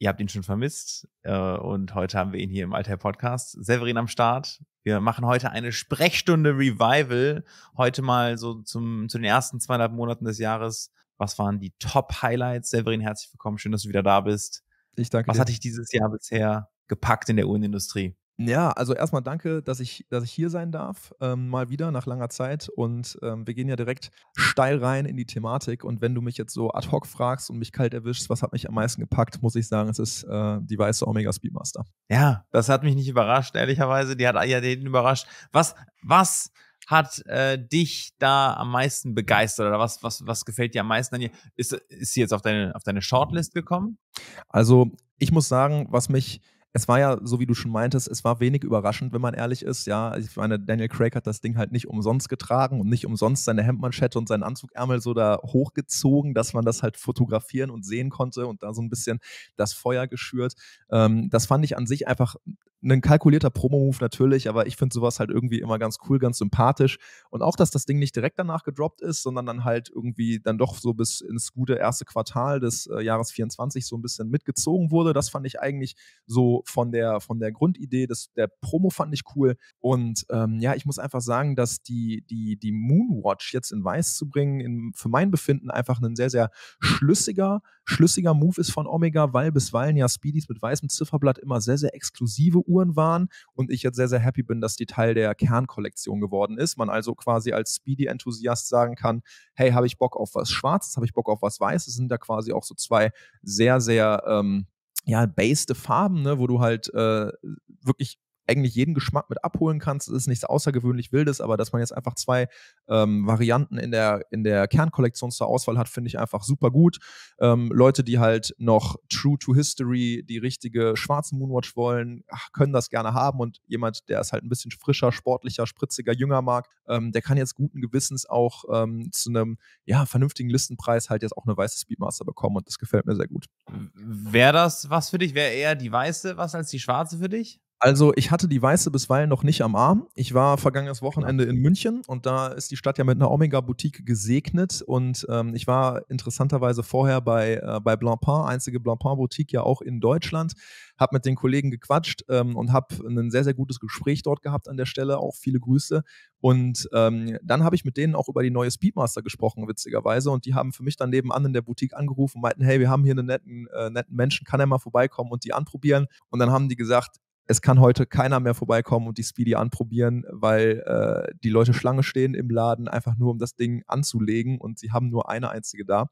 Ihr habt ihn schon vermisst äh, und heute haben wir ihn hier im Alter Podcast. Severin am Start. Wir machen heute eine Sprechstunde Revival. Heute mal so zum, zu den ersten zweieinhalb Monaten des Jahres. Was waren die Top-Highlights? Severin, herzlich willkommen. Schön, dass du wieder da bist. Ich danke Was dir. hat dich dieses Jahr bisher gepackt in der Uhrenindustrie? Ja, also erstmal danke, dass ich, dass ich hier sein darf, ähm, mal wieder nach langer Zeit. Und ähm, wir gehen ja direkt steil rein in die Thematik. Und wenn du mich jetzt so ad hoc fragst und mich kalt erwischst, was hat mich am meisten gepackt, muss ich sagen, es ist äh, die weiße Omega Speedmaster. Ja, das hat mich nicht überrascht, ehrlicherweise. Die hat ja den überrascht. Was, was hat äh, dich da am meisten begeistert oder was, was, was gefällt dir am meisten an ihr? Ist, ist sie jetzt auf deine, auf deine Shortlist gekommen? Also, ich muss sagen, was mich es war ja, so wie du schon meintest, es war wenig überraschend, wenn man ehrlich ist. Ja, ich meine, Daniel Craig hat das Ding halt nicht umsonst getragen und nicht umsonst seine Hemdmanschette und seinen Anzugärmel so da hochgezogen, dass man das halt fotografieren und sehen konnte und da so ein bisschen das Feuer geschürt. Ähm, das fand ich an sich einfach ein kalkulierter Promo-Move natürlich, aber ich finde sowas halt irgendwie immer ganz cool, ganz sympathisch. Und auch, dass das Ding nicht direkt danach gedroppt ist, sondern dann halt irgendwie dann doch so bis ins gute erste Quartal des äh, Jahres 24 so ein bisschen mitgezogen wurde, das fand ich eigentlich so von der, von der Grundidee, das, der Promo fand ich cool. Und ähm, ja, ich muss einfach sagen, dass die, die, die Moonwatch jetzt in Weiß zu bringen, in, für mein Befinden einfach ein sehr, sehr schlüssiger, schlüssiger Move ist von Omega, weil bisweilen ja Speedies mit weißem Zifferblatt immer sehr, sehr exklusive Uhren waren und ich jetzt sehr, sehr happy bin, dass die Teil der Kernkollektion geworden ist. Man also quasi als Speedy-Enthusiast sagen kann, hey, habe ich Bock auf was Schwarzes, habe ich Bock auf was Weißes, sind da quasi auch so zwei sehr, sehr ähm, ja, based Farben, ne, wo du halt äh, wirklich eigentlich jeden Geschmack mit abholen kannst. Es ist nichts außergewöhnlich Wildes, aber dass man jetzt einfach zwei ähm, Varianten in der, in der Kernkollektion zur Auswahl hat, finde ich einfach super gut. Ähm, Leute, die halt noch True to History, die richtige schwarze Moonwatch wollen, ach, können das gerne haben und jemand, der es halt ein bisschen frischer, sportlicher, spritziger, jünger mag, ähm, der kann jetzt guten Gewissens auch ähm, zu einem ja, vernünftigen Listenpreis halt jetzt auch eine weiße Speedmaster bekommen und das gefällt mir sehr gut. Wäre das was für dich? Wäre eher die weiße was als die schwarze für dich? Also ich hatte die weiße bisweilen noch nicht am Arm. Ich war vergangenes Wochenende in München und da ist die Stadt ja mit einer Omega-Boutique gesegnet und ähm, ich war interessanterweise vorher bei, äh, bei Blancpain, einzige Blancpain-Boutique ja auch in Deutschland, habe mit den Kollegen gequatscht ähm, und habe ein sehr, sehr gutes Gespräch dort gehabt an der Stelle, auch viele Grüße und ähm, dann habe ich mit denen auch über die neue Speedmaster gesprochen, witzigerweise und die haben für mich dann nebenan in der Boutique angerufen und meinten, hey, wir haben hier einen netten, äh, netten Menschen, kann er mal vorbeikommen und die anprobieren und dann haben die gesagt, es kann heute keiner mehr vorbeikommen und die Speedy anprobieren, weil äh, die Leute Schlange stehen im Laden, einfach nur um das Ding anzulegen und sie haben nur eine einzige da.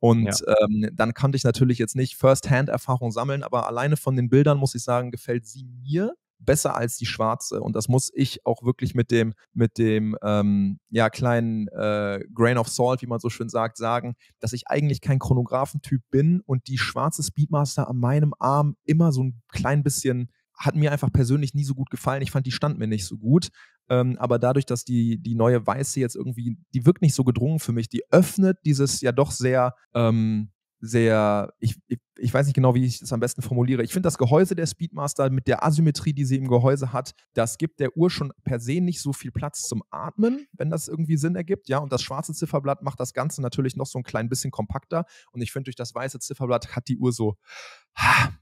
Und ja. ähm, dann konnte ich natürlich jetzt nicht First-Hand-Erfahrung sammeln, aber alleine von den Bildern muss ich sagen, gefällt sie mir besser als die schwarze. Und das muss ich auch wirklich mit dem, mit dem ähm, ja, kleinen äh, Grain of Salt, wie man so schön sagt, sagen, dass ich eigentlich kein Chronographentyp bin und die schwarze Speedmaster an meinem Arm immer so ein klein bisschen hat mir einfach persönlich nie so gut gefallen. Ich fand, die stand mir nicht so gut. Ähm, aber dadurch, dass die, die neue Weiße jetzt irgendwie, die wirkt nicht so gedrungen für mich, die öffnet dieses ja doch sehr, ähm, sehr, ich, ich, ich weiß nicht genau, wie ich das am besten formuliere. Ich finde das Gehäuse der Speedmaster mit der Asymmetrie, die sie im Gehäuse hat, das gibt der Uhr schon per se nicht so viel Platz zum Atmen, wenn das irgendwie Sinn ergibt. Ja, und das schwarze Zifferblatt macht das Ganze natürlich noch so ein klein bisschen kompakter. Und ich finde, durch das weiße Zifferblatt hat die Uhr so,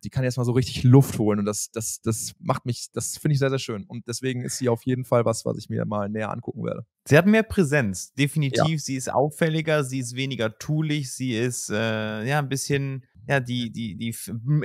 die kann jetzt mal so richtig Luft holen. Und das, das, das macht mich, das finde ich sehr, sehr schön. Und deswegen ist sie auf jeden Fall was, was ich mir mal näher angucken werde. Sie hat mehr Präsenz, definitiv. Ja. Sie ist auffälliger, sie ist weniger toolig, sie ist äh, ja ein bisschen ja, die, die, die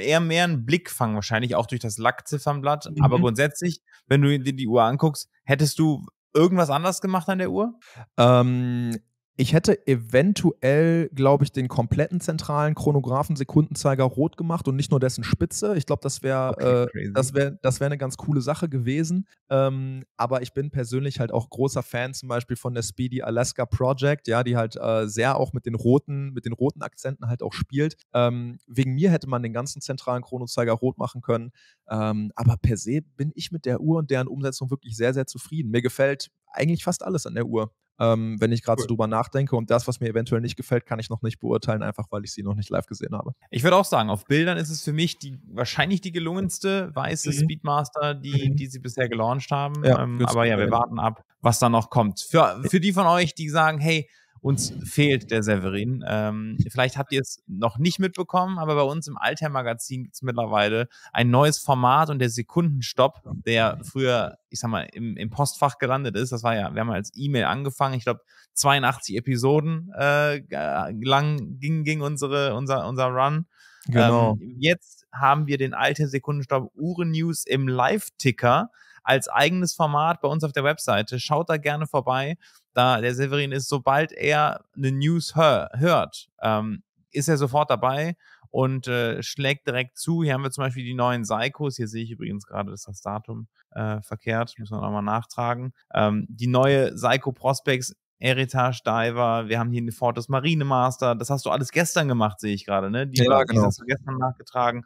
eher mehr einen Blick fangen, wahrscheinlich auch durch das Lackziffernblatt. Mhm. Aber grundsätzlich, wenn du dir die Uhr anguckst, hättest du irgendwas anders gemacht an der Uhr? Ähm, ich hätte eventuell, glaube ich, den kompletten zentralen Chronographen Sekundenzeiger rot gemacht und nicht nur dessen Spitze. Ich glaube, das wäre okay, äh, das wär, das wär eine ganz coole Sache gewesen. Ähm, aber ich bin persönlich halt auch großer Fan zum Beispiel von der Speedy Alaska Project, ja, die halt äh, sehr auch mit den roten, mit den roten Akzenten halt auch spielt. Ähm, wegen mir hätte man den ganzen zentralen Chronozeiger rot machen können. Ähm, aber per se bin ich mit der Uhr und deren Umsetzung wirklich sehr, sehr zufrieden. Mir gefällt eigentlich fast alles an der Uhr ähm, wenn ich gerade cool. so drüber nachdenke. Und das, was mir eventuell nicht gefällt, kann ich noch nicht beurteilen, einfach weil ich sie noch nicht live gesehen habe. Ich würde auch sagen, auf Bildern ist es für mich die, wahrscheinlich die gelungenste weiße mhm. Speedmaster, die, mhm. die sie bisher gelauncht haben. Ja, ähm, aber ja, wir warten ab, was da noch kommt. Für, für die von euch, die sagen, hey, uns fehlt der Severin. Ähm, vielleicht habt ihr es noch nicht mitbekommen, aber bei uns im Alter-Magazin gibt es mittlerweile ein neues Format und der Sekundenstopp, der früher, ich sag mal, im, im Postfach gelandet ist. Das war ja, wir haben als E-Mail angefangen. Ich glaube, 82 Episoden äh, lang ging, ging unsere, unser, unser Run. Genau. Ähm, jetzt haben wir den alter Sekundenstopp Uhren News im Live-Ticker als eigenes Format bei uns auf der Webseite. Schaut da gerne vorbei. Da der Severin ist, sobald er eine News hör, hört, ähm, ist er sofort dabei und äh, schlägt direkt zu. Hier haben wir zum Beispiel die neuen Seikos. Hier sehe ich übrigens gerade, dass das Datum äh, verkehrt. Müssen wir nochmal nachtragen. Ähm, die neue Seiko Prospects Heritage Diver, wir haben hier eine Fortis Marine Master, das hast du alles gestern gemacht, sehe ich gerade, ne? Die, ja, genau. hast du gestern nachgetragen.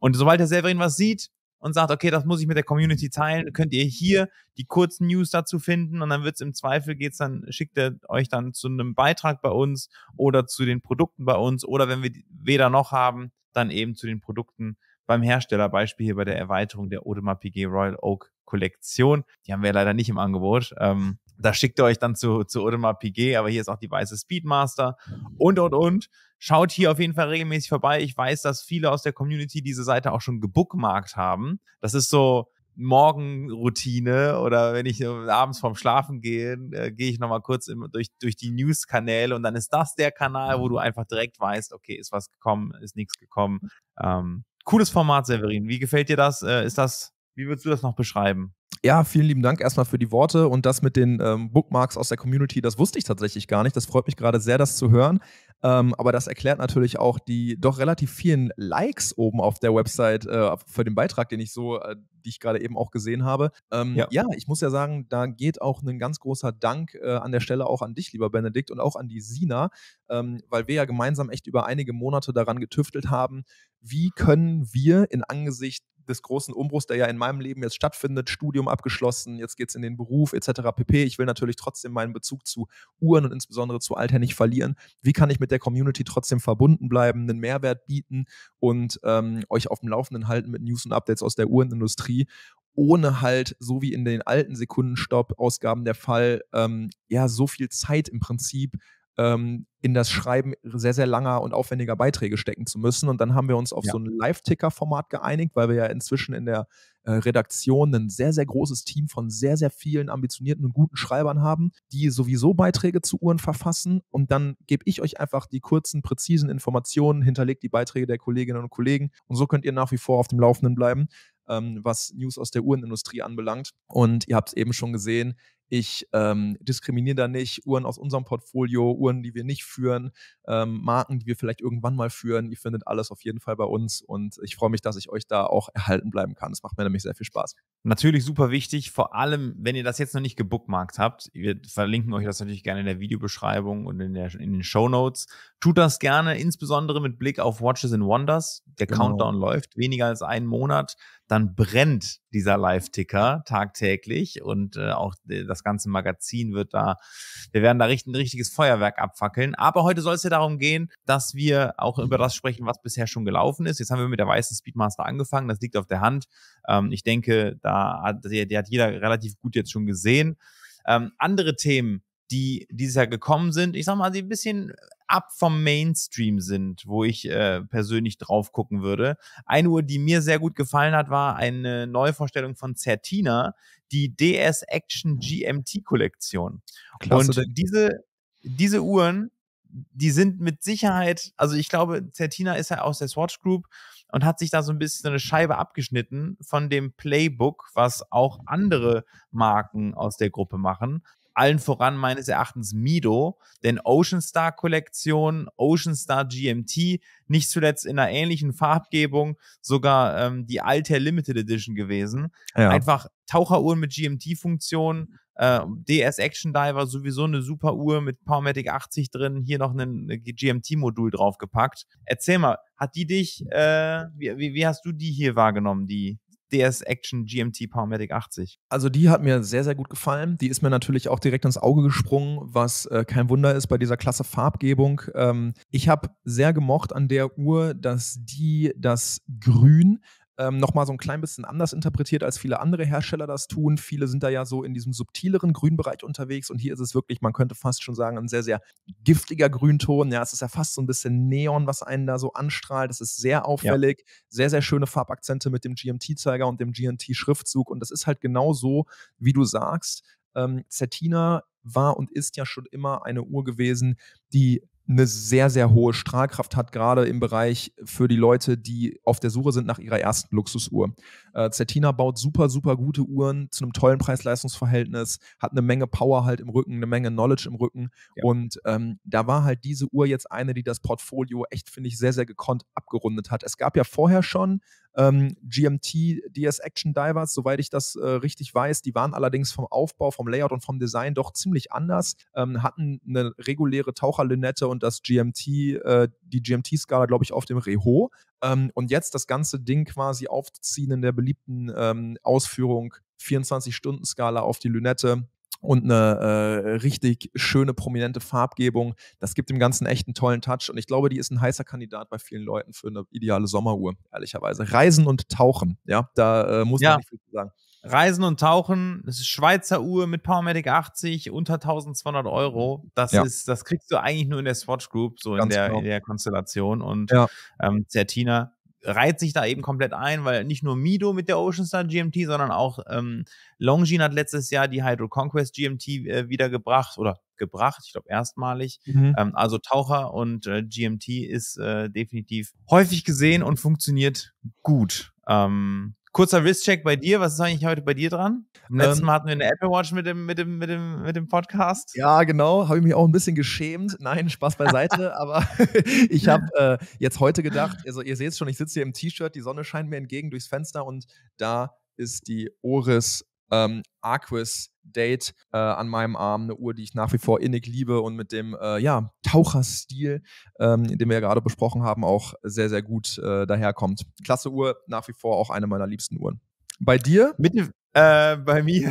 Und sobald der Severin was sieht, und sagt, okay, das muss ich mit der Community teilen, könnt ihr hier die kurzen News dazu finden und dann wird es im Zweifel geht's dann, schickt er euch dann zu einem Beitrag bei uns oder zu den Produkten bei uns oder wenn wir weder noch haben, dann eben zu den Produkten beim Hersteller, Beispiel hier bei der Erweiterung der Audemars PG Royal Oak Kollektion. Die haben wir leider nicht im Angebot. Ähm, da schickt ihr euch dann zu, zu Audemars Piguet, aber hier ist auch die weiße Speedmaster und, und, und. Schaut hier auf jeden Fall regelmäßig vorbei. Ich weiß, dass viele aus der Community diese Seite auch schon gebookmarkt haben. Das ist so Morgenroutine oder wenn ich abends vorm Schlafen gehe, äh, gehe ich nochmal kurz im, durch, durch die News-Kanäle und dann ist das der Kanal, wo du mhm. einfach direkt weißt, okay, ist was gekommen, ist nichts gekommen. Ähm, cooles Format, Severin. Wie gefällt dir das? Äh, ist das, wie würdest du das noch beschreiben? Ja, vielen lieben Dank erstmal für die Worte und das mit den ähm, Bookmarks aus der Community, das wusste ich tatsächlich gar nicht. Das freut mich gerade sehr, das zu hören. Ähm, aber das erklärt natürlich auch die doch relativ vielen Likes oben auf der Website äh, für den Beitrag, den ich so, äh, die ich gerade eben auch gesehen habe. Ähm, ja. ja. ich muss ja sagen, da geht auch ein ganz großer Dank äh, an der Stelle auch an dich, lieber Benedikt, und auch an die Sina, ähm, weil wir ja gemeinsam echt über einige Monate daran getüftelt haben, wie können wir in Angesicht des großen Umbruchs, der ja in meinem Leben jetzt stattfindet, Studium abgeschlossen, jetzt geht es in den Beruf etc. pp. Ich will natürlich trotzdem meinen Bezug zu Uhren und insbesondere zu Alter nicht verlieren. Wie kann ich mit der Community trotzdem verbunden bleiben, einen Mehrwert bieten und ähm, euch auf dem Laufenden halten mit News und Updates aus der Uhrenindustrie? ohne halt, so wie in den alten Sekundenstopp-Ausgaben der Fall, ähm, ja, so viel Zeit im Prinzip ähm, in das Schreiben sehr, sehr langer und aufwendiger Beiträge stecken zu müssen. Und dann haben wir uns auf ja. so ein Live-Ticker-Format geeinigt, weil wir ja inzwischen in der äh, Redaktion ein sehr, sehr großes Team von sehr, sehr vielen ambitionierten und guten Schreibern haben, die sowieso Beiträge zu Uhren verfassen. Und dann gebe ich euch einfach die kurzen, präzisen Informationen, hinterlegt die Beiträge der Kolleginnen und Kollegen. Und so könnt ihr nach wie vor auf dem Laufenden bleiben ähm, was News aus der Uhrenindustrie anbelangt. Und ihr habt es eben schon gesehen, ich ähm, diskriminiere da nicht Uhren aus unserem Portfolio, Uhren, die wir nicht führen, ähm, Marken, die wir vielleicht irgendwann mal führen. Ihr findet alles auf jeden Fall bei uns und ich freue mich, dass ich euch da auch erhalten bleiben kann. Es macht mir nämlich sehr viel Spaß. Natürlich super wichtig, vor allem, wenn ihr das jetzt noch nicht gebookmarkt habt. Wir verlinken euch das natürlich gerne in der Videobeschreibung und in, der, in den Show Notes. Tut das gerne, insbesondere mit Blick auf Watches and Wonders. Der genau. Countdown läuft, weniger als einen Monat dann brennt dieser Live-Ticker tagtäglich und äh, auch äh, das ganze Magazin wird da, wir werden da richtig, ein richtiges Feuerwerk abfackeln. Aber heute soll es ja darum gehen, dass wir auch über das sprechen, was bisher schon gelaufen ist. Jetzt haben wir mit der weißen Speedmaster angefangen, das liegt auf der Hand. Ähm, ich denke, da hat, die, die hat jeder relativ gut jetzt schon gesehen. Ähm, andere Themen, die dieses Jahr gekommen sind, ich sag mal, die ein bisschen ab vom Mainstream sind, wo ich äh, persönlich drauf gucken würde. Eine Uhr, die mir sehr gut gefallen hat, war eine Neuvorstellung von Certina, die DS Action GMT Kollektion. Klasse. Und diese, diese Uhren, die sind mit Sicherheit, also ich glaube, Certina ist ja aus der Swatch Group und hat sich da so ein bisschen eine Scheibe abgeschnitten von dem Playbook, was auch andere Marken aus der Gruppe machen allen voran meines Erachtens Mido, denn Ocean Star Kollektion, Ocean Star GMT, nicht zuletzt in einer ähnlichen Farbgebung, sogar ähm, die Altair Limited Edition gewesen. Ja. Einfach Taucheruhren mit GMT-Funktion, äh, DS Action Diver sowieso eine super Uhr mit Powermatic 80 drin, hier noch ein ne GMT-Modul draufgepackt. Erzähl mal, hat die dich, äh, wie, wie, wie hast du die hier wahrgenommen, die DS Action GMT Powermatic 80. Also die hat mir sehr, sehr gut gefallen. Die ist mir natürlich auch direkt ins Auge gesprungen, was äh, kein Wunder ist bei dieser klasse Farbgebung. Ähm, ich habe sehr gemocht an der Uhr, dass die das Grün ähm, nochmal so ein klein bisschen anders interpretiert, als viele andere Hersteller das tun. Viele sind da ja so in diesem subtileren Grünbereich unterwegs und hier ist es wirklich, man könnte fast schon sagen, ein sehr, sehr giftiger Grünton. Ja, es ist ja fast so ein bisschen Neon, was einen da so anstrahlt. Es ist sehr auffällig, ja. sehr, sehr schöne Farbakzente mit dem GMT-Zeiger und dem GMT-Schriftzug und das ist halt genau so, wie du sagst. Ähm, Zettina war und ist ja schon immer eine Uhr gewesen, die eine sehr, sehr hohe Strahlkraft hat, gerade im Bereich für die Leute, die auf der Suche sind nach ihrer ersten Luxusuhr. Äh, Certina baut super, super gute Uhren zu einem tollen Preis-Leistungs-Verhältnis, hat eine Menge Power halt im Rücken, eine Menge Knowledge im Rücken. Ja. Und ähm, da war halt diese Uhr jetzt eine, die das Portfolio echt, finde ich, sehr, sehr gekonnt abgerundet hat. Es gab ja vorher schon ähm, GMT DS Action Divers, soweit ich das äh, richtig weiß. Die waren allerdings vom Aufbau, vom Layout und vom Design doch ziemlich anders, ähm, hatten eine reguläre Taucherlinette und das GMT, äh, die GMT-Skala, glaube ich, auf dem Reho. Ähm, und jetzt das ganze Ding quasi aufzuziehen in der beliebten ähm, Ausführung 24-Stunden-Skala auf die Lünette und eine äh, richtig schöne, prominente Farbgebung. Das gibt dem Ganzen echt einen tollen Touch. Und ich glaube, die ist ein heißer Kandidat bei vielen Leuten für eine ideale Sommeruhr, ehrlicherweise. Reisen und Tauchen, ja, da äh, muss ja. man nicht viel zu sagen. Reisen und Tauchen, das ist Schweizer Uhr mit Powermatic 80 unter 1200 Euro. Das ja. ist, das kriegst du eigentlich nur in der Swatch Group, so in der, genau. in der Konstellation. Und ja. ähm, Zertina reiht sich da eben komplett ein, weil nicht nur Mido mit der Ocean Star GMT, sondern auch ähm, Longines hat letztes Jahr die Hydro Conquest GMT äh, wiedergebracht oder gebracht, ich glaube erstmalig. Mhm. Ähm, also Taucher und äh, GMT ist äh, definitiv häufig gesehen und funktioniert gut. Ähm, Kurzer Wristcheck bei dir. Was ist eigentlich heute bei dir dran? Am letzten ähm. Mal hatten wir eine Apple Watch mit dem, mit dem, mit dem, mit dem Podcast. Ja, genau. Habe ich mich auch ein bisschen geschämt. Nein, Spaß beiseite. aber ich habe äh, jetzt heute gedacht, also ihr seht es schon, ich sitze hier im T-Shirt, die Sonne scheint mir entgegen durchs Fenster und da ist die Oris ähm, Arquis Date äh, an meinem Arm, eine Uhr, die ich nach wie vor innig liebe und mit dem äh, ja, Taucherstil, ähm, den wir ja gerade besprochen haben, auch sehr, sehr gut äh, daherkommt. Klasse Uhr, nach wie vor auch eine meiner liebsten Uhren. Bei dir? Mit, äh, bei mir,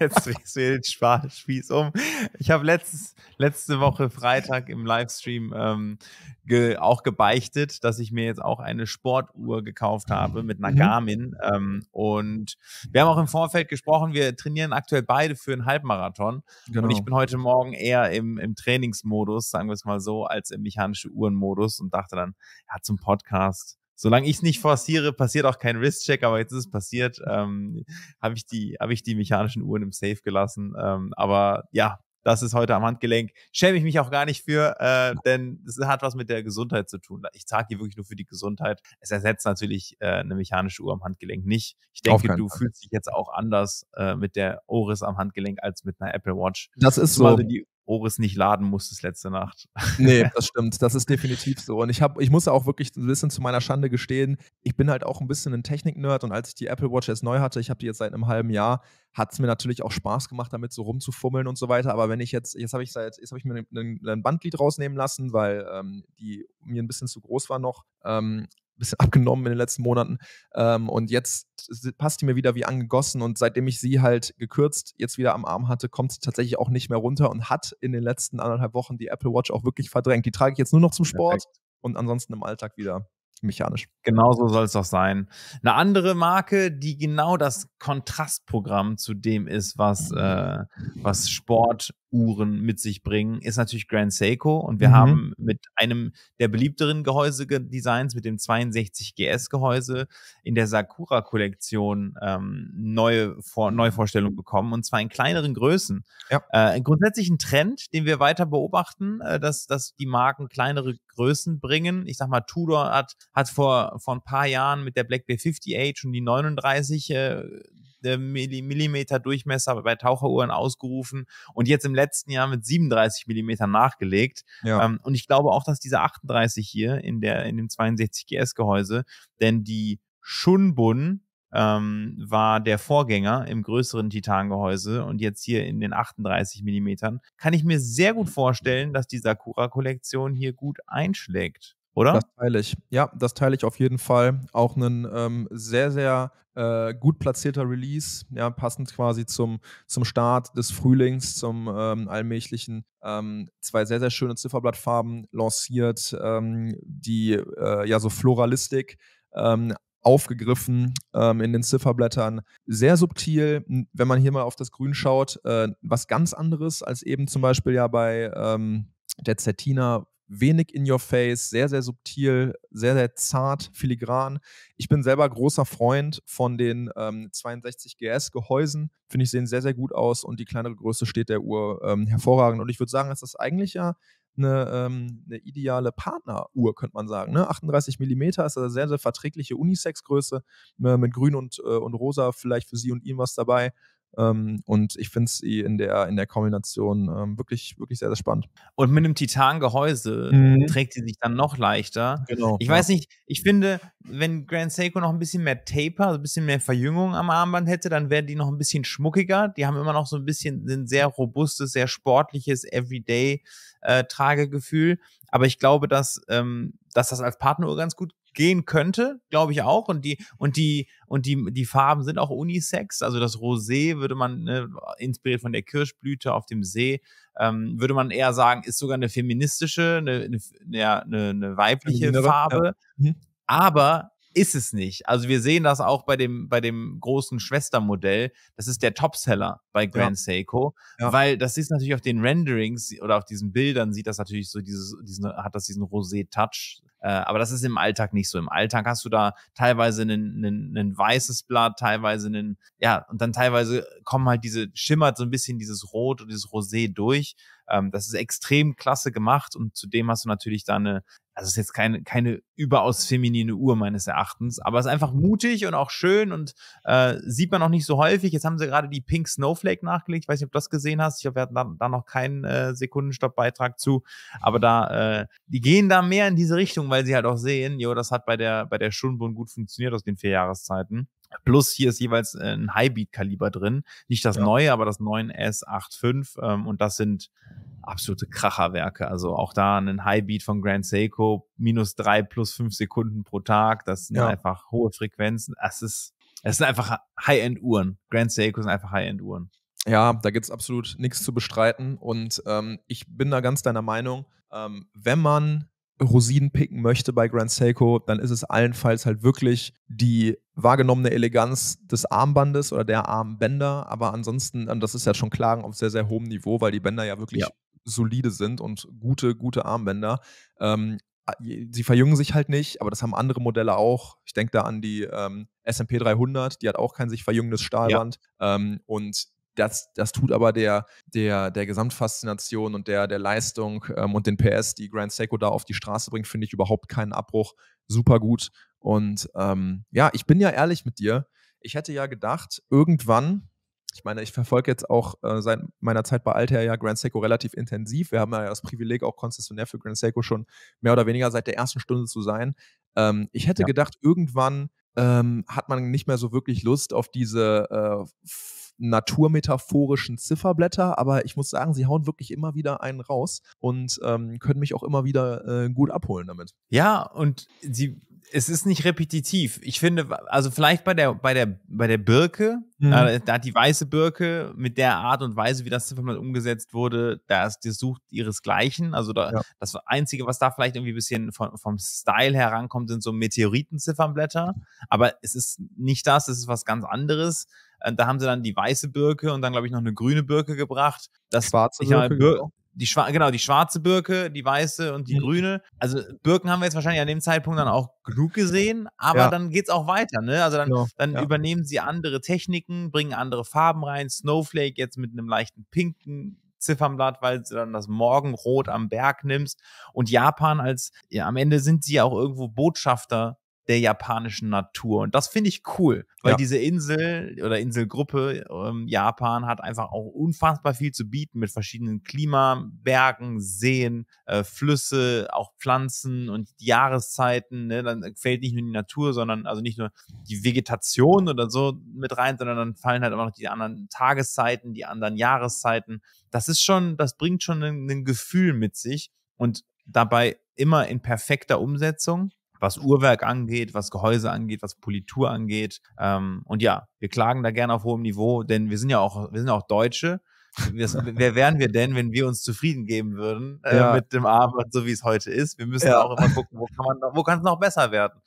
jetzt drehst du den Spieß um. Ich habe letzte Woche Freitag im Livestream ähm, ge, auch gebeichtet, dass ich mir jetzt auch eine Sportuhr gekauft habe mit einer mhm. Garmin. Ähm, und wir haben auch im Vorfeld gesprochen, wir trainieren aktuell beide für einen Halbmarathon. Genau. Und ich genau. bin heute Morgen eher im, im Trainingsmodus, sagen wir es mal so, als im mechanischen Uhrenmodus und dachte dann, ja, zum Podcast solange ich es nicht forciere, passiert auch kein Wristcheck, aber jetzt ist es passiert, ähm, habe ich, die, hab ich die mechanischen Uhren im Safe gelassen. Ähm, aber ja, das ist heute am Handgelenk. Schäme ich mich auch gar nicht für, äh, denn es hat was mit der Gesundheit zu tun. Ich trage die wirklich nur für die Gesundheit. Es ersetzt natürlich äh, eine mechanische Uhr am Handgelenk nicht. Ich denke, du fühlst dich jetzt auch anders äh, mit der Oris am Handgelenk als mit einer Apple Watch. Das ist Zumal so. Du die Oris nicht laden musstest letzte Nacht. Nee, das stimmt. Das ist definitiv so. Und ich, hab, ich muss auch wirklich ein bisschen zu meiner Schande gestehen, ich bin halt auch ein bisschen ein Technik-Nerd und als ich die Apple Watch jetzt neu hatte, ich habe die jetzt seit einem halben Jahr, hat es mir natürlich auch Spaß gemacht, damit so rumzufummeln und so weiter. Aber wenn ich jetzt, jetzt habe ich seit, jetzt habe ich mir ein, ein Bandglied rausnehmen lassen, weil ähm, die mir ein bisschen zu groß war noch. Ähm, bisschen abgenommen in den letzten Monaten. Ähm, und jetzt passt die mir wieder wie angegossen. Und seitdem ich sie halt gekürzt jetzt wieder am Arm hatte, kommt sie tatsächlich auch nicht mehr runter und hat in den letzten anderthalb Wochen die Apple Watch auch wirklich verdrängt. Die trage ich jetzt nur noch zum Sport Perfekt. und ansonsten im Alltag wieder mechanisch. Genauso soll es doch sein. Eine andere Marke, die genau das Kontrastprogramm zu dem ist, was, mhm. äh, was Sport Uhren mit sich bringen, ist natürlich Grand Seiko. Und wir mhm. haben mit einem der beliebteren Gehäuse-Designs, mit dem 62GS-Gehäuse, in der Sakura-Kollektion ähm, neue Vor Neuvorstellungen bekommen, und zwar in kleineren Größen. Ja. Äh, grundsätzlich ein Trend, den wir weiter beobachten, äh, dass, dass die Marken kleinere Größen bringen. Ich sag mal, Tudor hat, hat vor, vor ein paar Jahren mit der Black 50 58 und die 39 äh, äh, Millimeter Durchmesser bei Taucheruhren ausgerufen und jetzt im letzten Jahr mit 37 Millimetern nachgelegt. Ja. Ähm, und ich glaube auch, dass diese 38 hier in der in dem 62 GS Gehäuse, denn die Shunbun ähm, war der Vorgänger im größeren Titangehäuse und jetzt hier in den 38 Millimetern, kann ich mir sehr gut vorstellen, dass die Sakura-Kollektion hier gut einschlägt oder? Das teile ich. Ja, das teile ich auf jeden Fall. Auch ein ähm, sehr, sehr äh, gut platzierter Release, ja, passend quasi zum, zum Start des Frühlings, zum ähm, allmählichen. Ähm, zwei sehr, sehr schöne Zifferblattfarben lanciert, ähm, die äh, ja so Floralistik ähm, aufgegriffen ähm, in den Zifferblättern. Sehr subtil, wenn man hier mal auf das Grün schaut, äh, was ganz anderes als eben zum Beispiel ja bei ähm, der Zettina, wenig in your face, sehr, sehr subtil, sehr, sehr zart, filigran. Ich bin selber großer Freund von den ähm, 62 GS-Gehäusen. Finde ich, sehen sehr, sehr gut aus und die kleinere Größe steht der Uhr ähm, hervorragend. Und ich würde sagen, es ist eigentlich ja eine, ähm, eine ideale Partneruhr, könnte man sagen. Ne? 38 mm ist also eine sehr, sehr verträgliche Unisex-Größe ne? mit Grün und, äh, und Rosa, vielleicht für Sie und ihn was dabei. Ähm, und ich finde sie in der, in der Kombination ähm, wirklich, wirklich sehr, sehr spannend. Und mit einem Titangehäuse mhm. trägt sie sich dann noch leichter. Genau. Ich ja. weiß nicht, ich finde, wenn Grand Seiko noch ein bisschen mehr Taper, also ein bisschen mehr Verjüngung am Armband hätte, dann wären die noch ein bisschen schmuckiger. Die haben immer noch so ein bisschen ein sehr robustes, sehr sportliches Everyday äh, Tragegefühl. Aber ich glaube, dass, ähm, dass das als Partneruhr ganz gut gehen könnte, glaube ich auch. Und die, und die, und die, die Farben sind auch unisex. Also das Rosé würde man, ne, inspiriert von der Kirschblüte auf dem See, ähm, würde man eher sagen, ist sogar eine feministische, eine, eine, eine, eine weibliche Farbe. Mhm. Aber ist es nicht. Also wir sehen das auch bei dem, bei dem großen Schwestermodell. Das ist der Topseller bei Grand ja. Seiko, ja. weil das ist natürlich auf den Renderings oder auf diesen Bildern sieht das natürlich so dieses, diesen, hat das diesen Rosé-Touch. Äh, aber das ist im Alltag nicht so. Im Alltag hast du da teilweise ein weißes Blatt, teilweise einen, ja, und dann teilweise kommen halt diese, schimmert so ein bisschen dieses Rot und dieses Rosé durch. Ähm, das ist extrem klasse gemacht und zudem hast du natürlich da eine also ist jetzt keine, keine überaus feminine Uhr meines Erachtens, aber ist einfach mutig und auch schön und äh, sieht man auch nicht so häufig. Jetzt haben sie gerade die Pink Snowflake nachgelegt. Ich weiß nicht, ob du das gesehen hast. Ich glaube, wir hatten da, da noch keinen äh, Sekundenstopp-Beitrag zu. Aber da, äh, die gehen da mehr in diese Richtung, weil sie halt auch sehen, jo, das hat bei der, bei der Schulbund gut funktioniert aus den vier Jahreszeiten. Plus hier ist jeweils äh, ein Highbeat-Kaliber drin. Nicht das ja. neue, aber das 9S85. Ähm, und das sind absolute Kracherwerke. Also auch da ein Highbeat von Grand Seiko, minus drei plus fünf Sekunden pro Tag. Das sind ja. einfach hohe Frequenzen. Es ist, es sind einfach High-End-Uhren. Grand Seiko sind einfach High-End-Uhren. Ja, da gibt's absolut nichts zu bestreiten. Und ähm, ich bin da ganz deiner Meinung, ähm, wenn man Rosinen picken möchte bei Grand Seiko, dann ist es allenfalls halt wirklich die wahrgenommene Eleganz des Armbandes oder der Armbänder. Aber ansonsten, ähm, das ist ja schon Klagen auf sehr, sehr hohem Niveau, weil die Bänder ja wirklich ja. solide sind und gute, gute Armbänder. Ähm, sie verjüngen sich halt nicht, aber das haben andere Modelle auch. Ich denke da an die ähm, SP 300, die hat auch kein sich verjüngendes Stahlband. Ja. Ähm, und das, das tut aber der, der, der Gesamtfaszination und der, der Leistung ähm, und den PS, die Grand Seiko da auf die Straße bringt, finde ich überhaupt keinen Abbruch. Super gut. Und ähm, ja, ich bin ja ehrlich mit dir. Ich hätte ja gedacht, irgendwann, ich meine, ich verfolge jetzt auch äh, seit meiner Zeit bei Altair ja Grand Seiko relativ intensiv. Wir haben ja das Privileg, auch Konzessionär für Grand Seiko schon mehr oder weniger seit der ersten Stunde zu sein. Ähm, ich hätte ja. gedacht, irgendwann ähm, hat man nicht mehr so wirklich Lust auf diese äh, naturmetaphorischen Zifferblätter, aber ich muss sagen, sie hauen wirklich immer wieder einen raus und ähm, können mich auch immer wieder äh, gut abholen damit. Ja, und sie es ist nicht repetitiv. Ich finde, also vielleicht bei der, bei der, bei der Birke, mhm. da hat die weiße Birke mit der Art und Weise, wie das Zifferblatt umgesetzt wurde, da ist, die sucht ihresgleichen. Also da, ja. das Einzige, was da vielleicht irgendwie ein bisschen von, vom Style herankommt, sind so Meteoritenziffernblätter. Aber es ist nicht das, es ist was ganz anderes. Äh, da haben sie dann die weiße Birke und dann, glaube ich, noch eine grüne Birke gebracht. Das schwarze Birke. Bir genau. die schwa genau, die schwarze Birke, die weiße und die mhm. grüne. Also Birken haben wir jetzt wahrscheinlich an dem Zeitpunkt dann auch genug gesehen, aber ja. dann es auch weiter, ne? Also dann, ja. Genau, dann ja. übernehmen sie andere Techniken, bringen andere Farben rein. Snowflake jetzt mit einem leichten pinken Ziffernblatt, weil du dann das Morgenrot am Berg nimmst und Japan als, ja, am Ende sind sie ja auch irgendwo Botschafter der japanischen Natur. Und das finde ich cool, weil ja. diese Insel oder Inselgruppe ähm, Japan hat einfach auch unfassbar viel zu bieten mit verschiedenen Klima, Bergen, Seen, äh, Flüsse, auch Pflanzen und Jahreszeiten. Ne? Dann fällt nicht nur die Natur, sondern also nicht nur die Vegetation oder so mit rein, sondern dann fallen halt auch noch die anderen Tageszeiten, die anderen Jahreszeiten. Das ist schon, das bringt schon ein, ein Gefühl mit sich. Und dabei immer in perfekter Umsetzung was Uhrwerk angeht, was Gehäuse angeht, was Politur angeht. Ähm, und ja, wir klagen da gerne auf hohem Niveau, denn wir sind ja auch, wir sind auch Deutsche. Wir, wer wären wir denn, wenn wir uns zufrieden geben würden äh, ja. mit dem Abend, so wie es heute ist? Wir müssen ja. auch immer gucken, wo kann man, wo kann es noch besser werden?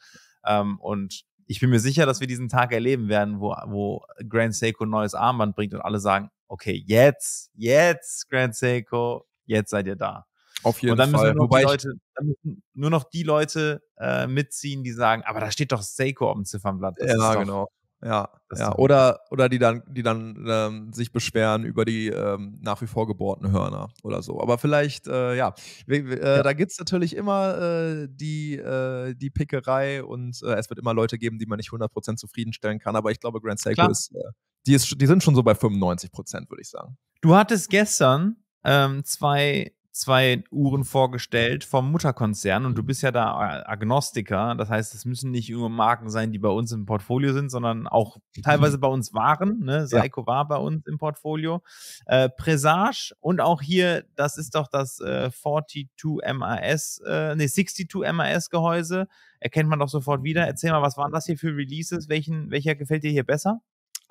Ähm, und ich bin mir sicher, dass wir diesen Tag erleben werden, wo, wo Grand Seiko ein neues Armband bringt und alle sagen, okay, jetzt, jetzt, Grand Seiko, jetzt seid ihr da. Auf jeden Fall. Und dann müssen, nur, Leute, dann müssen nur noch die Leute äh, mitziehen, die sagen, aber da steht doch Seiko auf dem Ziffernblatt. Das ja, doch, genau. Ja, ja. Oder, oder die dann, die dann ähm, sich beschweren über die ähm, nach wie vor gebohrten Hörner oder so. Aber vielleicht, äh, ja. Äh, ja. da gibt es natürlich immer äh, die, äh, die Pickerei und äh, es wird immer Leute geben, die man nicht 100% zufriedenstellen kann. Aber ich glaube, Grand Seiko ist, äh, die ist, die sind schon so bei 95%, würde ich sagen. Du hattest gestern ähm, zwei zwei Uhren vorgestellt vom Mutterkonzern und du mhm. bist ja da äh, Agnostiker. Das heißt, es müssen nicht nur Marken sein, die bei uns im Portfolio sind, sondern auch mhm. teilweise bei uns waren. Ne? Seiko ja. war bei uns im Portfolio. Äh, Presage und auch hier, das ist doch das äh, 42 MAS, äh, nee, 62 MAS Gehäuse. Erkennt man doch sofort wieder. Mhm. Erzähl mal, was waren das hier für Releases? Welchen, welcher gefällt dir hier besser?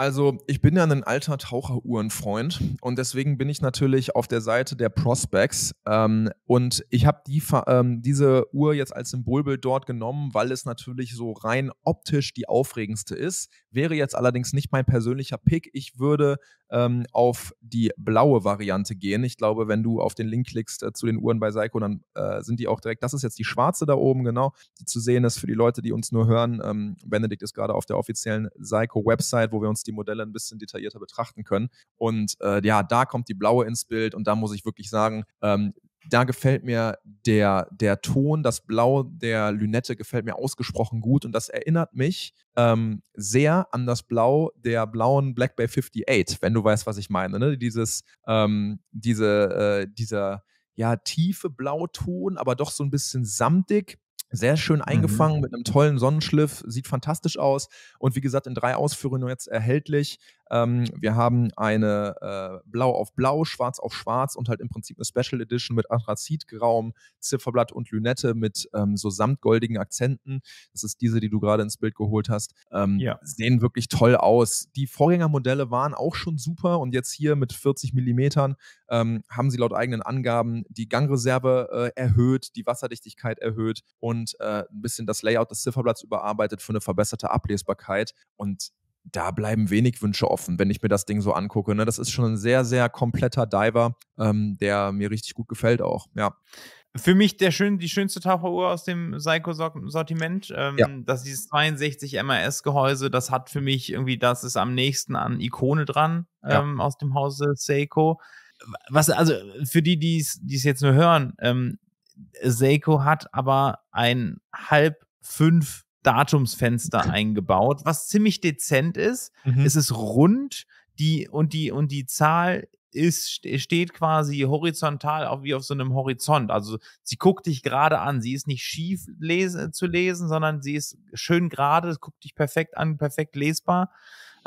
Also ich bin ja ein alter Taucheruhrenfreund und deswegen bin ich natürlich auf der Seite der Prospects ähm, und ich habe die, ähm, diese Uhr jetzt als Symbolbild dort genommen, weil es natürlich so rein optisch die aufregendste ist. Wäre jetzt allerdings nicht mein persönlicher Pick. Ich würde ähm, auf die blaue Variante gehen. Ich glaube, wenn du auf den Link klickst äh, zu den Uhren bei Seiko, dann äh, sind die auch direkt. Das ist jetzt die schwarze da oben, genau, die zu sehen ist für die Leute, die uns nur hören. Ähm, Benedikt ist gerade auf der offiziellen Seiko-Website, wo wir uns die Modelle ein bisschen detaillierter betrachten können. Und äh, ja, da kommt die blaue ins Bild und da muss ich wirklich sagen, ähm, da gefällt mir der, der Ton, das Blau der Lünette gefällt mir ausgesprochen gut und das erinnert mich ähm, sehr an das Blau der blauen Black Bay 58, wenn du weißt, was ich meine. Ne? Dieses, ähm, diese, äh, dieser ja, tiefe Blauton, aber doch so ein bisschen samtig. Sehr schön mhm. eingefangen mhm. mit einem tollen Sonnenschliff, sieht fantastisch aus und wie gesagt in drei Ausführungen jetzt erhältlich. Ähm, wir haben eine äh, Blau auf Blau, Schwarz auf Schwarz und halt im Prinzip eine Special Edition mit Anthrazitgrauem, Zifferblatt und Lünette mit ähm, so samtgoldigen Akzenten. Das ist diese, die du gerade ins Bild geholt hast. Ähm, ja. Sehen wirklich toll aus. Die Vorgängermodelle waren auch schon super und jetzt hier mit 40 Millimetern ähm, haben sie laut eigenen Angaben die Gangreserve äh, erhöht, die Wasserdichtigkeit erhöht und äh, ein bisschen das Layout des Zifferblatts überarbeitet für eine verbesserte Ablesbarkeit. Und da bleiben wenig Wünsche offen, wenn ich mir das Ding so angucke. Ne? Das ist schon ein sehr, sehr kompletter Diver, ähm, der mir richtig gut gefällt auch. Ja. Für mich der schön, die schönste Taucheruhr aus dem Seiko-Sortiment. Ähm, ja. Das dieses 62 MRS-Gehäuse, das hat für mich irgendwie, das ist am nächsten an Ikone dran ja. Ähm, aus dem Hause Seiko. Was, also für die, die es jetzt nur hören, ähm, Seiko hat aber ein halb fünf Datumsfenster eingebaut, was ziemlich dezent ist. Mhm. Es ist rund, die und die und die Zahl ist steht quasi horizontal auch wie auf so einem Horizont. Also sie guckt dich gerade an. Sie ist nicht schief lese, zu lesen, sondern sie ist schön gerade, guckt dich perfekt an, perfekt lesbar.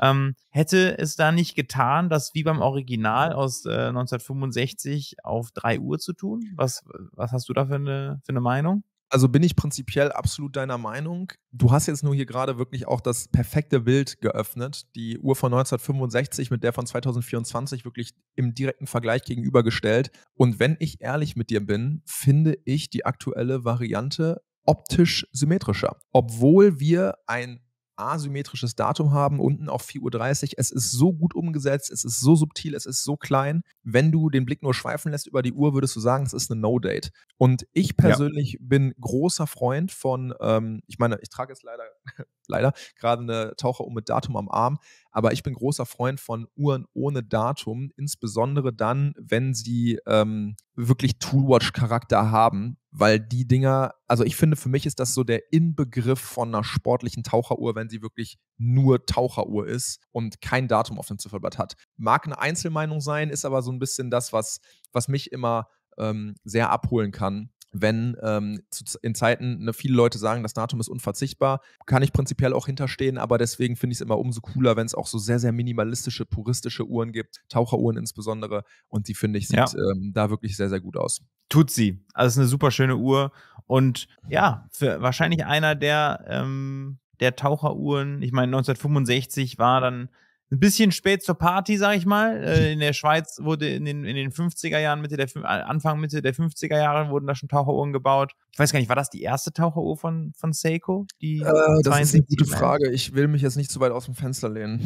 Ähm, hätte es da nicht getan, das wie beim Original aus äh, 1965 auf 3 Uhr zu tun? Was, was hast du da für eine, für eine Meinung? also bin ich prinzipiell absolut deiner Meinung. Du hast jetzt nur hier gerade wirklich auch das perfekte Bild geöffnet. Die Uhr von 1965 mit der von 2024 wirklich im direkten Vergleich gegenübergestellt. Und wenn ich ehrlich mit dir bin, finde ich die aktuelle Variante optisch symmetrischer. Obwohl wir ein asymmetrisches Datum haben, unten auf 4.30 Uhr. Es ist so gut umgesetzt, es ist so subtil, es ist so klein. Wenn du den Blick nur schweifen lässt über die Uhr, würdest du sagen, es ist eine No-Date. Und ich persönlich ja. bin großer Freund von, ähm, ich meine, ich trage jetzt leider, leider gerade eine Taucheruhr mit Datum am Arm, aber ich bin großer Freund von Uhren ohne Datum, insbesondere dann, wenn sie ähm, wirklich Toolwatch-Charakter haben, weil die Dinger, also ich finde, für mich ist das so der Inbegriff von einer sportlichen Taucheruhr, wenn sie wirklich nur Taucheruhr ist und kein Datum auf dem Zifferblatt hat. Mag eine Einzelmeinung sein, ist aber so ein bisschen das, was, was mich immer ähm, sehr abholen kann, wenn ähm, in Zeiten ne, viele Leute sagen, das Datum ist unverzichtbar, kann ich prinzipiell auch hinterstehen, aber deswegen finde ich es immer umso cooler, wenn es auch so sehr, sehr minimalistische, puristische Uhren gibt, Taucheruhren insbesondere, und die finde ich sieht ja. ähm, da wirklich sehr, sehr gut aus. Tut sie. Also es ist eine super schöne Uhr und ja, für wahrscheinlich einer der, ähm, der Taucheruhren. Ich meine, 1965 war dann ein bisschen spät zur Party, sag ich mal. Äh, mhm. in der Schweiz wurde in den, in den 50er Jahren, Mitte der, äh, Anfang, Mitte der 50er Jahre wurden da schon Taucheruhren gebaut. Ich weiß gar nicht, war das die erste Taucheruhr von, von Seiko? Die äh, das ist eine gute Frage. Ich will mich jetzt nicht zu weit aus dem Fenster lehnen.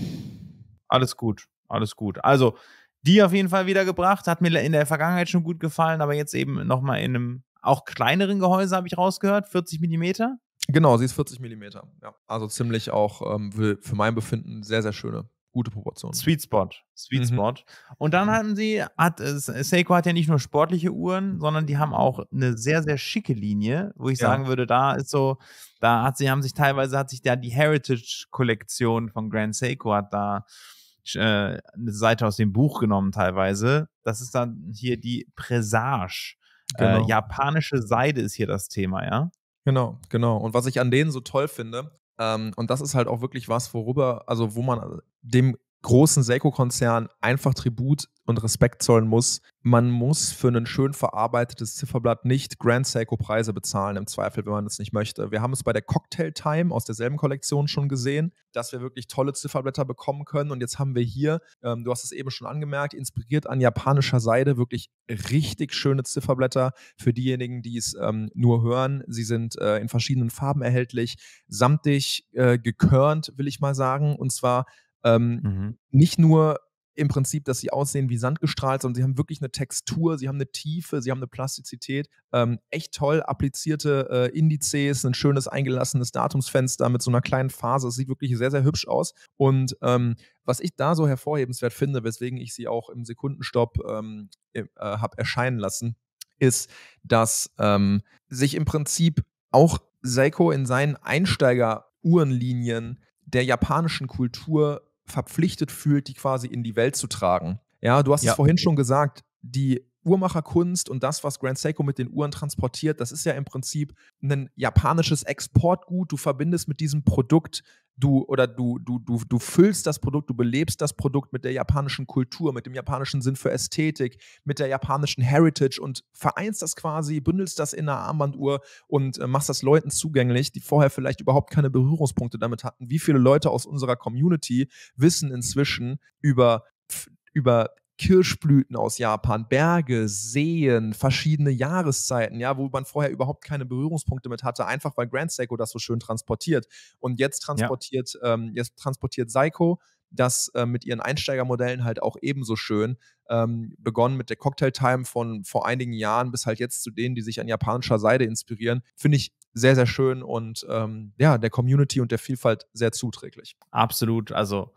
Alles gut, alles gut. Also, die auf jeden Fall wiedergebracht. Hat mir in der Vergangenheit schon gut gefallen, aber jetzt eben nochmal in einem auch kleineren Gehäuse, habe ich rausgehört, 40 Millimeter. Genau, sie ist 40 Millimeter. Ja. Also ziemlich auch ähm, für mein Befinden sehr, sehr schöne gute Proportionen. Sweet Spot. Sweet mhm. Spot. Und dann mhm. hatten sie, hat, äh, Seiko hat ja nicht nur sportliche Uhren, sondern die haben auch eine sehr, sehr schicke Linie, wo ich ja. sagen würde, da ist so, da hat sie, haben sich teilweise, hat sich da die Heritage-Kollektion von Grand Seiko hat da äh, eine Seite aus dem Buch genommen teilweise. Das ist dann hier die Presage. Äh, genau. Äh, japanische Seide ist hier das Thema, ja? Genau, genau. Und was ich an denen so toll finde, ähm, und das ist halt auch wirklich was, worüber, also wo man äh, dem großen Seiko-Konzern einfach Tribut und Respekt zollen muss. Man muss für ein schön verarbeitetes Zifferblatt nicht Grand Seiko Preise bezahlen, im Zweifel, wenn man das nicht möchte. Wir haben es bei der Cocktail Time aus derselben Kollektion schon gesehen, dass wir wirklich tolle Zifferblätter bekommen können. Und jetzt haben wir hier, ähm, du hast es eben schon angemerkt, inspiriert an japanischer Seide wirklich richtig schöne Zifferblätter für diejenigen, die es ähm, nur hören. Sie sind äh, in verschiedenen Farben erhältlich, samtig äh, gekörnt, will ich mal sagen. Und zwar ähm, mhm. nicht nur im Prinzip, dass sie aussehen wie sandgestrahlt, sondern sie haben wirklich eine Textur, sie haben eine Tiefe, sie haben eine Plastizität. Ähm, echt toll applizierte äh, Indizes, ein schönes eingelassenes Datumsfenster mit so einer kleinen Phase. Es sieht wirklich sehr, sehr hübsch aus. Und ähm, was ich da so hervorhebenswert finde, weswegen ich sie auch im Sekundenstopp ähm, äh, habe erscheinen lassen, ist, dass ähm, sich im Prinzip auch Seiko in seinen Einsteiger-Uhrenlinien der japanischen Kultur verpflichtet fühlt, die quasi in die Welt zu tragen. Ja, du hast ja. es vorhin schon gesagt, die Uhrmacherkunst und das, was Grand Seiko mit den Uhren transportiert, das ist ja im Prinzip ein japanisches Exportgut. Du verbindest mit diesem Produkt, du oder du, du, du, du füllst das Produkt, du belebst das Produkt mit der japanischen Kultur, mit dem japanischen Sinn für Ästhetik, mit der japanischen Heritage und vereinst das quasi, bündelst das in einer Armbanduhr und äh, machst das Leuten zugänglich, die vorher vielleicht überhaupt keine Berührungspunkte damit hatten. Wie viele Leute aus unserer Community wissen inzwischen über über Kirschblüten aus Japan, Berge, Seen, verschiedene Jahreszeiten, ja, wo man vorher überhaupt keine Berührungspunkte mit hatte, einfach weil Grand Seiko das so schön transportiert. Und jetzt transportiert, ja. ähm, jetzt transportiert Seiko das äh, mit ihren Einsteigermodellen halt auch ebenso schön. Ähm, begonnen mit der Cocktail Time von vor einigen Jahren bis halt jetzt zu denen, die sich an japanischer Seide inspirieren, finde ich sehr, sehr schön und ähm, ja, der Community und der Vielfalt sehr zuträglich. Absolut. Also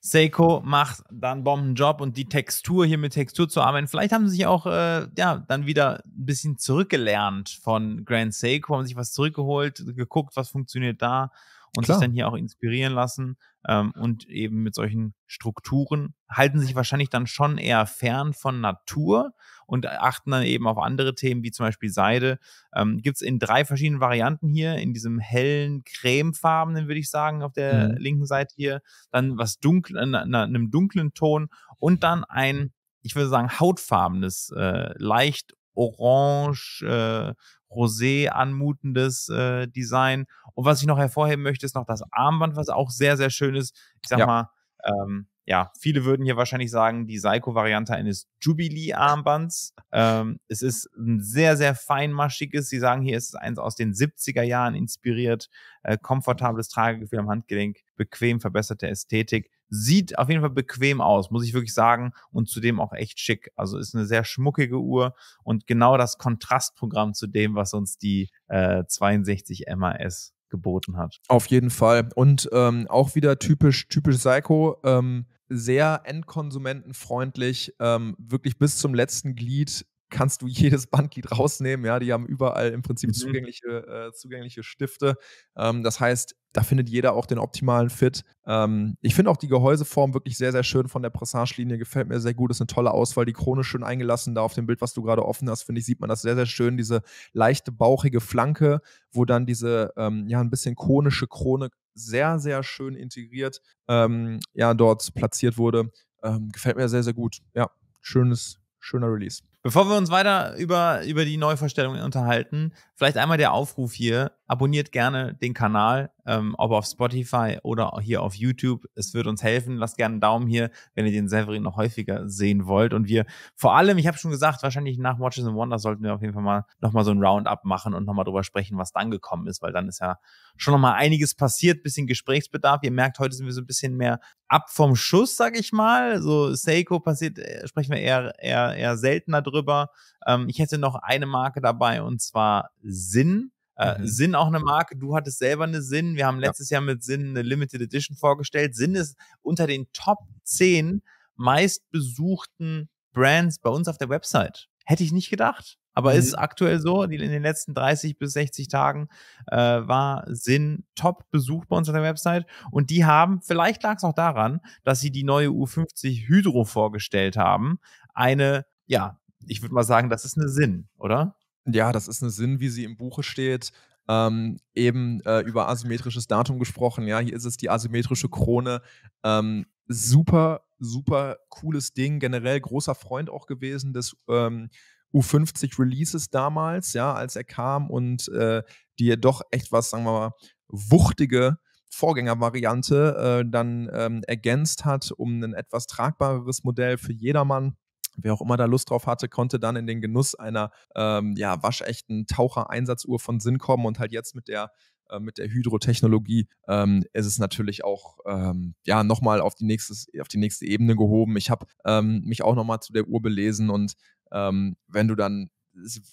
Seiko macht dann Bombenjob und die Textur hier mit Textur zu arbeiten. Vielleicht haben sie sich auch äh, ja, dann wieder ein bisschen zurückgelernt von Grand Seiko, haben sich was zurückgeholt, geguckt, was funktioniert da und Klar. sich dann hier auch inspirieren lassen ähm, und eben mit solchen Strukturen halten sich wahrscheinlich dann schon eher fern von Natur und achten dann eben auf andere Themen wie zum Beispiel Seide. Ähm, Gibt es in drei verschiedenen Varianten hier, in diesem hellen cremefarbenen, würde ich sagen, auf der mhm. linken Seite hier, dann was dunkel, in, äh, in einem dunklen Ton und dann ein ich würde sagen, hautfarbenes, äh, leicht orange, äh, Rosé anmutendes äh, Design. Und was ich noch hervorheben möchte, ist noch das Armband, was auch sehr, sehr schön ist. Ich sag ja. mal, ähm, ja, viele würden hier wahrscheinlich sagen, die Seiko-Variante eines Jubilee-Armbands. Ähm, es ist ein sehr, sehr feinmaschiges. Sie sagen, hier ist es eins aus den 70er Jahren inspiriert. Äh, komfortables Tragegefühl am Handgelenk, bequem verbesserte Ästhetik. Sieht auf jeden Fall bequem aus, muss ich wirklich sagen. Und zudem auch echt schick. Also ist eine sehr schmuckige Uhr und genau das Kontrastprogramm zu dem, was uns die äh, 62 MAS geboten hat. Auf jeden Fall. Und ähm, auch wieder typisch, typisch Psycho, ähm, sehr endkonsumentenfreundlich, ähm, wirklich bis zum letzten Glied kannst du jedes Bandglied rausnehmen. Ja, die haben überall im Prinzip mhm. zugängliche, äh, zugängliche Stifte. Ähm, das heißt, da findet jeder auch den optimalen Fit. Ähm, ich finde auch die Gehäuseform wirklich sehr, sehr schön von der Pressage-Linie. Gefällt mir sehr gut. Ist eine tolle Auswahl. Die Krone schön eingelassen. Da auf dem Bild, was du gerade offen hast, finde ich, sieht man das sehr, sehr schön. Diese leichte, bauchige Flanke, wo dann diese, ähm, ja, ein bisschen konische Krone sehr, sehr schön integriert, ähm, ja, dort platziert wurde. Ähm, gefällt mir sehr, sehr gut. Ja, schönes, schöner Release. Bevor wir uns weiter über, über die Neuvorstellungen unterhalten, vielleicht einmal der Aufruf hier. Abonniert gerne den Kanal, ähm, ob auf Spotify oder hier auf YouTube. Es wird uns helfen. Lasst gerne einen Daumen hier, wenn ihr den Severin noch häufiger sehen wollt. Und wir vor allem, ich habe schon gesagt, wahrscheinlich nach Watches and Wonders sollten wir auf jeden Fall mal nochmal so ein Roundup machen und nochmal drüber sprechen, was dann gekommen ist, weil dann ist ja schon nochmal einiges passiert, bisschen Gesprächsbedarf. Ihr merkt, heute sind wir so ein bisschen mehr ab vom Schuss, sag ich mal. So Seiko passiert, äh, sprechen wir eher, eher, eher seltener drüber drüber. Ähm, ich hätte noch eine Marke dabei und zwar Sinn. Äh, mhm. Sinn auch eine Marke. Du hattest selber eine Sinn. Wir haben letztes ja. Jahr mit Sinn eine Limited Edition vorgestellt. Sinn ist unter den Top 10 meistbesuchten Brands bei uns auf der Website. Hätte ich nicht gedacht. Aber mhm. ist aktuell so, in den letzten 30 bis 60 Tagen äh, war Sinn top Besuch bei uns auf der Website. Und die haben, vielleicht lag es auch daran, dass sie die neue U50 Hydro vorgestellt haben. Eine, ja, ich würde mal sagen, das ist eine Sinn, oder? Ja, das ist eine Sinn, wie sie im Buche steht. Ähm, eben äh, über asymmetrisches Datum gesprochen. Ja, hier ist es die asymmetrische Krone. Ähm, super, super cooles Ding. Generell großer Freund auch gewesen des ähm, U50 Releases damals, ja, als er kam und äh, die doch echt was, sagen wir mal, wuchtige Vorgängervariante äh, dann ähm, ergänzt hat, um ein etwas tragbareres Modell für jedermann wer auch immer da Lust drauf hatte, konnte dann in den Genuss einer ähm, ja, waschechten Taucher-Einsatzuhr von Sinn kommen und halt jetzt mit der äh, mit der Hydrotechnologie ähm, ist es natürlich auch ähm, ja nochmal auf die nächste auf die nächste Ebene gehoben. Ich habe ähm, mich auch nochmal zu der Uhr belesen und ähm, wenn du dann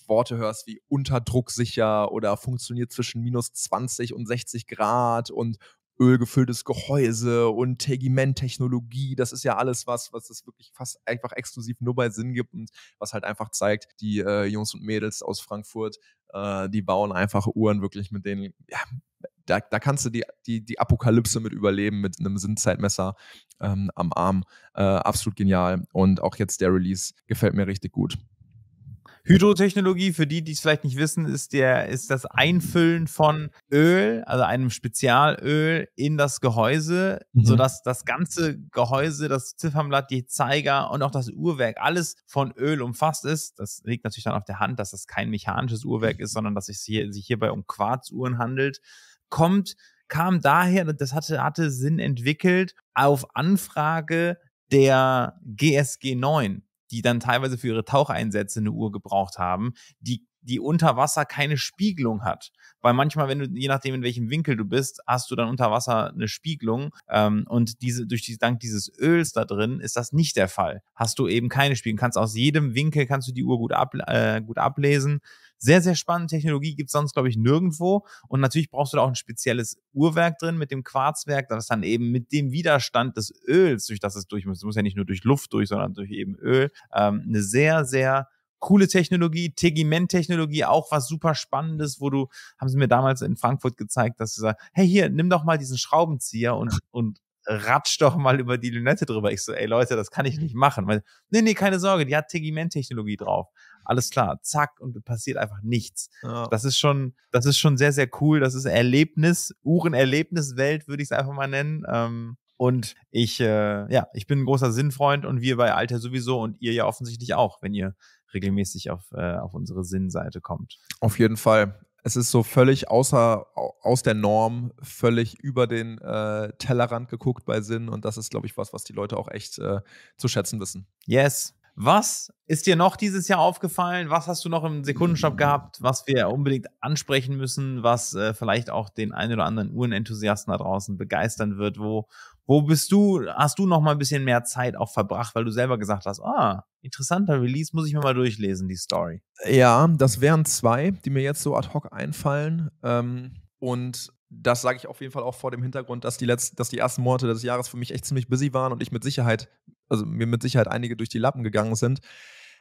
Worte hörst wie unterdrucksicher oder funktioniert zwischen minus 20 und 60 Grad und ölgefülltes Gehäuse und Tegiment-Technologie. Das ist ja alles was, was es wirklich fast einfach exklusiv nur bei Sinn gibt und was halt einfach zeigt, die äh, Jungs und Mädels aus Frankfurt, äh, die bauen einfach Uhren wirklich mit denen, ja, da, da kannst du die, die, die Apokalypse mit überleben, mit einem Sinnzeitmesser ähm, am Arm. Äh, absolut genial. Und auch jetzt der Release gefällt mir richtig gut. Hydrotechnologie, für die, die es vielleicht nicht wissen, ist, der, ist das Einfüllen von Öl, also einem Spezialöl, in das Gehäuse, mhm. sodass das ganze Gehäuse, das Ziffernblatt, die Zeiger und auch das Uhrwerk alles von Öl umfasst ist. Das liegt natürlich dann auf der Hand, dass das kein mechanisches Uhrwerk ist, sondern dass es hier, sich hierbei um Quarzuhren handelt. Kommt, kam daher, das hatte, hatte Sinn entwickelt, auf Anfrage der GSG 9 die dann teilweise für ihre Taucheinsätze eine Uhr gebraucht haben, die die unter Wasser keine Spiegelung hat. Weil manchmal, wenn du, je nachdem, in welchem Winkel du bist, hast du dann unter Wasser eine Spiegelung. Ähm, und diese, durch die, dank dieses Öls da drin ist das nicht der Fall. Hast du eben keine Spiegelung. Kannst aus jedem Winkel kannst du die Uhr gut, ab, äh, gut ablesen. Sehr, sehr spannende Technologie gibt's sonst, glaube ich, nirgendwo. Und natürlich brauchst du da auch ein spezielles Uhrwerk drin mit dem Quarzwerk, das dann eben mit dem Widerstand des Öls, durch das es durch muss, es muss ja nicht nur durch Luft durch, sondern durch eben Öl, ähm, eine sehr, sehr coole Technologie, Tegiment-Technologie, auch was super Spannendes, wo du, haben sie mir damals in Frankfurt gezeigt, dass sie sagen, hey hier, nimm doch mal diesen Schraubenzieher und, und ratsch doch mal über die Lünette drüber. Ich so, ey Leute, das kann ich nicht machen. Weil, nee, nee, keine Sorge, die hat tegiment technologie drauf. Alles klar, zack, und passiert einfach nichts. Ja. Das ist schon, das ist schon sehr, sehr cool. Das ist Erlebnis, Uhren-Erlebniswelt, würde ich es einfach mal nennen. Ähm, und ich, äh, ja, ich bin ein großer Sinnfreund und wir bei Alter sowieso und ihr ja offensichtlich auch, wenn ihr regelmäßig auf, äh, auf unsere Sinnseite kommt. Auf jeden Fall es ist so völlig außer, aus der Norm, völlig über den äh, Tellerrand geguckt bei Sinn. Und das ist, glaube ich, was, was die Leute auch echt äh, zu schätzen wissen. Yes. Was ist dir noch dieses Jahr aufgefallen? Was hast du noch im Sekundenshop gehabt, was wir unbedingt ansprechen müssen, was äh, vielleicht auch den einen oder anderen Uhrenenthusiasten da draußen begeistern wird? Wo, wo bist du, hast du noch mal ein bisschen mehr Zeit auch verbracht, weil du selber gesagt hast, ah, interessanter Release, muss ich mir mal durchlesen, die Story. Ja, das wären zwei, die mir jetzt so ad hoc einfallen. Ähm, und das sage ich auf jeden Fall auch vor dem Hintergrund, dass die, letzten, dass die ersten Monate des Jahres für mich echt ziemlich busy waren und ich mit Sicherheit, also mir mit Sicherheit einige durch die Lappen gegangen sind.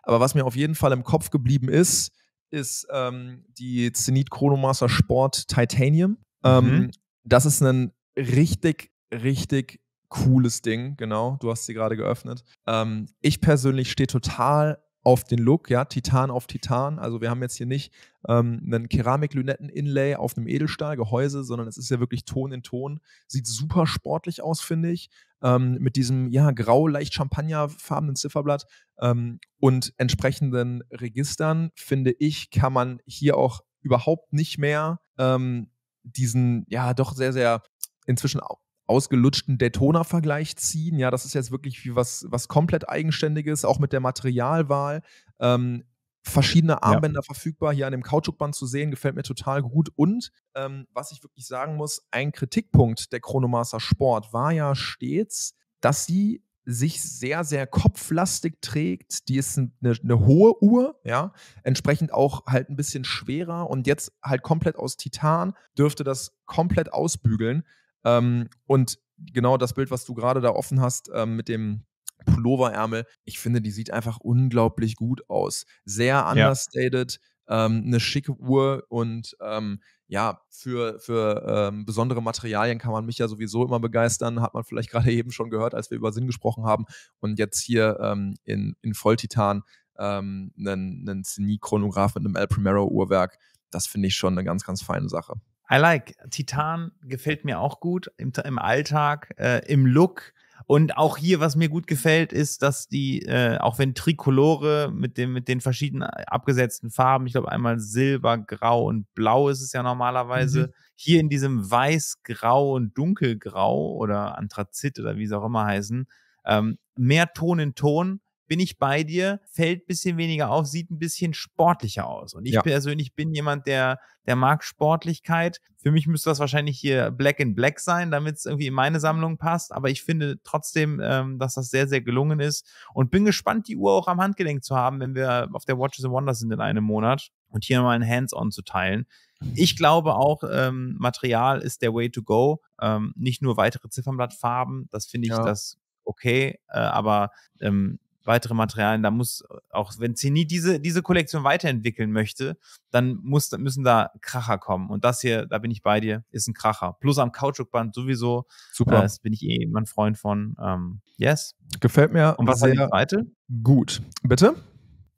Aber was mir auf jeden Fall im Kopf geblieben ist, ist ähm, die Zenit Chronomaster Sport Titanium. Ähm, mhm. Das ist ein richtig richtig cooles Ding, genau. Du hast sie gerade geöffnet. Ähm, ich persönlich stehe total auf den Look, ja, Titan auf Titan. Also wir haben jetzt hier nicht ähm, einen lünetten inlay auf einem Edelstahlgehäuse, sondern es ist ja wirklich Ton in Ton. Sieht super sportlich aus, finde ich. Ähm, mit diesem, ja, grau, leicht champagnerfarbenen Zifferblatt ähm, und entsprechenden Registern, finde ich, kann man hier auch überhaupt nicht mehr ähm, diesen, ja, doch sehr, sehr inzwischen auch ausgelutschten Daytona-Vergleich ziehen. Ja, das ist jetzt wirklich wie was, was komplett Eigenständiges, auch mit der Materialwahl. Ähm, verschiedene Armbänder ja. verfügbar, hier an dem Kautschukband zu sehen, gefällt mir total gut. Und ähm, was ich wirklich sagen muss, ein Kritikpunkt der Chronomaster Sport war ja stets, dass sie sich sehr, sehr kopflastig trägt. Die ist eine, eine, hohe Uhr, ja, entsprechend auch halt ein bisschen schwerer und jetzt halt komplett aus Titan dürfte das komplett ausbügeln. Ähm, und genau das Bild, was du gerade da offen hast ähm, mit dem Pulloverärmel, ich finde, die sieht einfach unglaublich gut aus. Sehr understated, ja. ähm, eine schicke Uhr und ähm, ja, für, für ähm, besondere Materialien kann man mich ja sowieso immer begeistern, hat man vielleicht gerade eben schon gehört, als wir über Sinn gesprochen haben. Und jetzt hier ähm, in, in Volltitan ähm, einen, einen chronograph mit einem El Primero-Uhrwerk, das finde ich schon eine ganz, ganz feine Sache. I like. Titan gefällt mir auch gut im, im Alltag, äh, im Look. Und auch hier, was mir gut gefällt, ist, dass die, äh, auch wenn Trikolore mit, dem, mit den verschiedenen äh, abgesetzten Farben, ich glaube einmal Silber, Grau und Blau ist es ja normalerweise, mhm. hier in diesem Weiß, Grau und Dunkelgrau oder Anthrazit oder wie es auch immer heißen, ähm, mehr Ton in Ton bin ich bei dir, fällt ein bisschen weniger auf, sieht ein bisschen sportlicher aus. Und ich ja. persönlich bin jemand, der, der mag Sportlichkeit. Für mich müsste das wahrscheinlich hier Black in Black sein, damit es irgendwie in meine Sammlung passt. Aber ich finde trotzdem, ähm, dass das sehr, sehr gelungen ist. Und bin gespannt, die Uhr auch am Handgelenk zu haben, wenn wir auf der Watches and Wonders sind in einem Monat und hier mal ein Hands-on zu teilen. Mhm. Ich glaube auch, ähm, Material ist der Way to go. Ähm, nicht nur weitere Ziffernblattfarben, das finde ich ja. das okay, äh, aber ähm, weitere Materialien. Da muss auch, wenn Zenit diese, diese Kollektion weiterentwickeln möchte, dann muss, müssen da Kracher kommen. Und das hier, da bin ich bei dir, ist ein Kracher. Plus am Kautschukband sowieso. Super. das äh, bin ich eh mein Freund von. Ähm, yes. Gefällt mir. Und was sehr war die zweite? Gut. Bitte?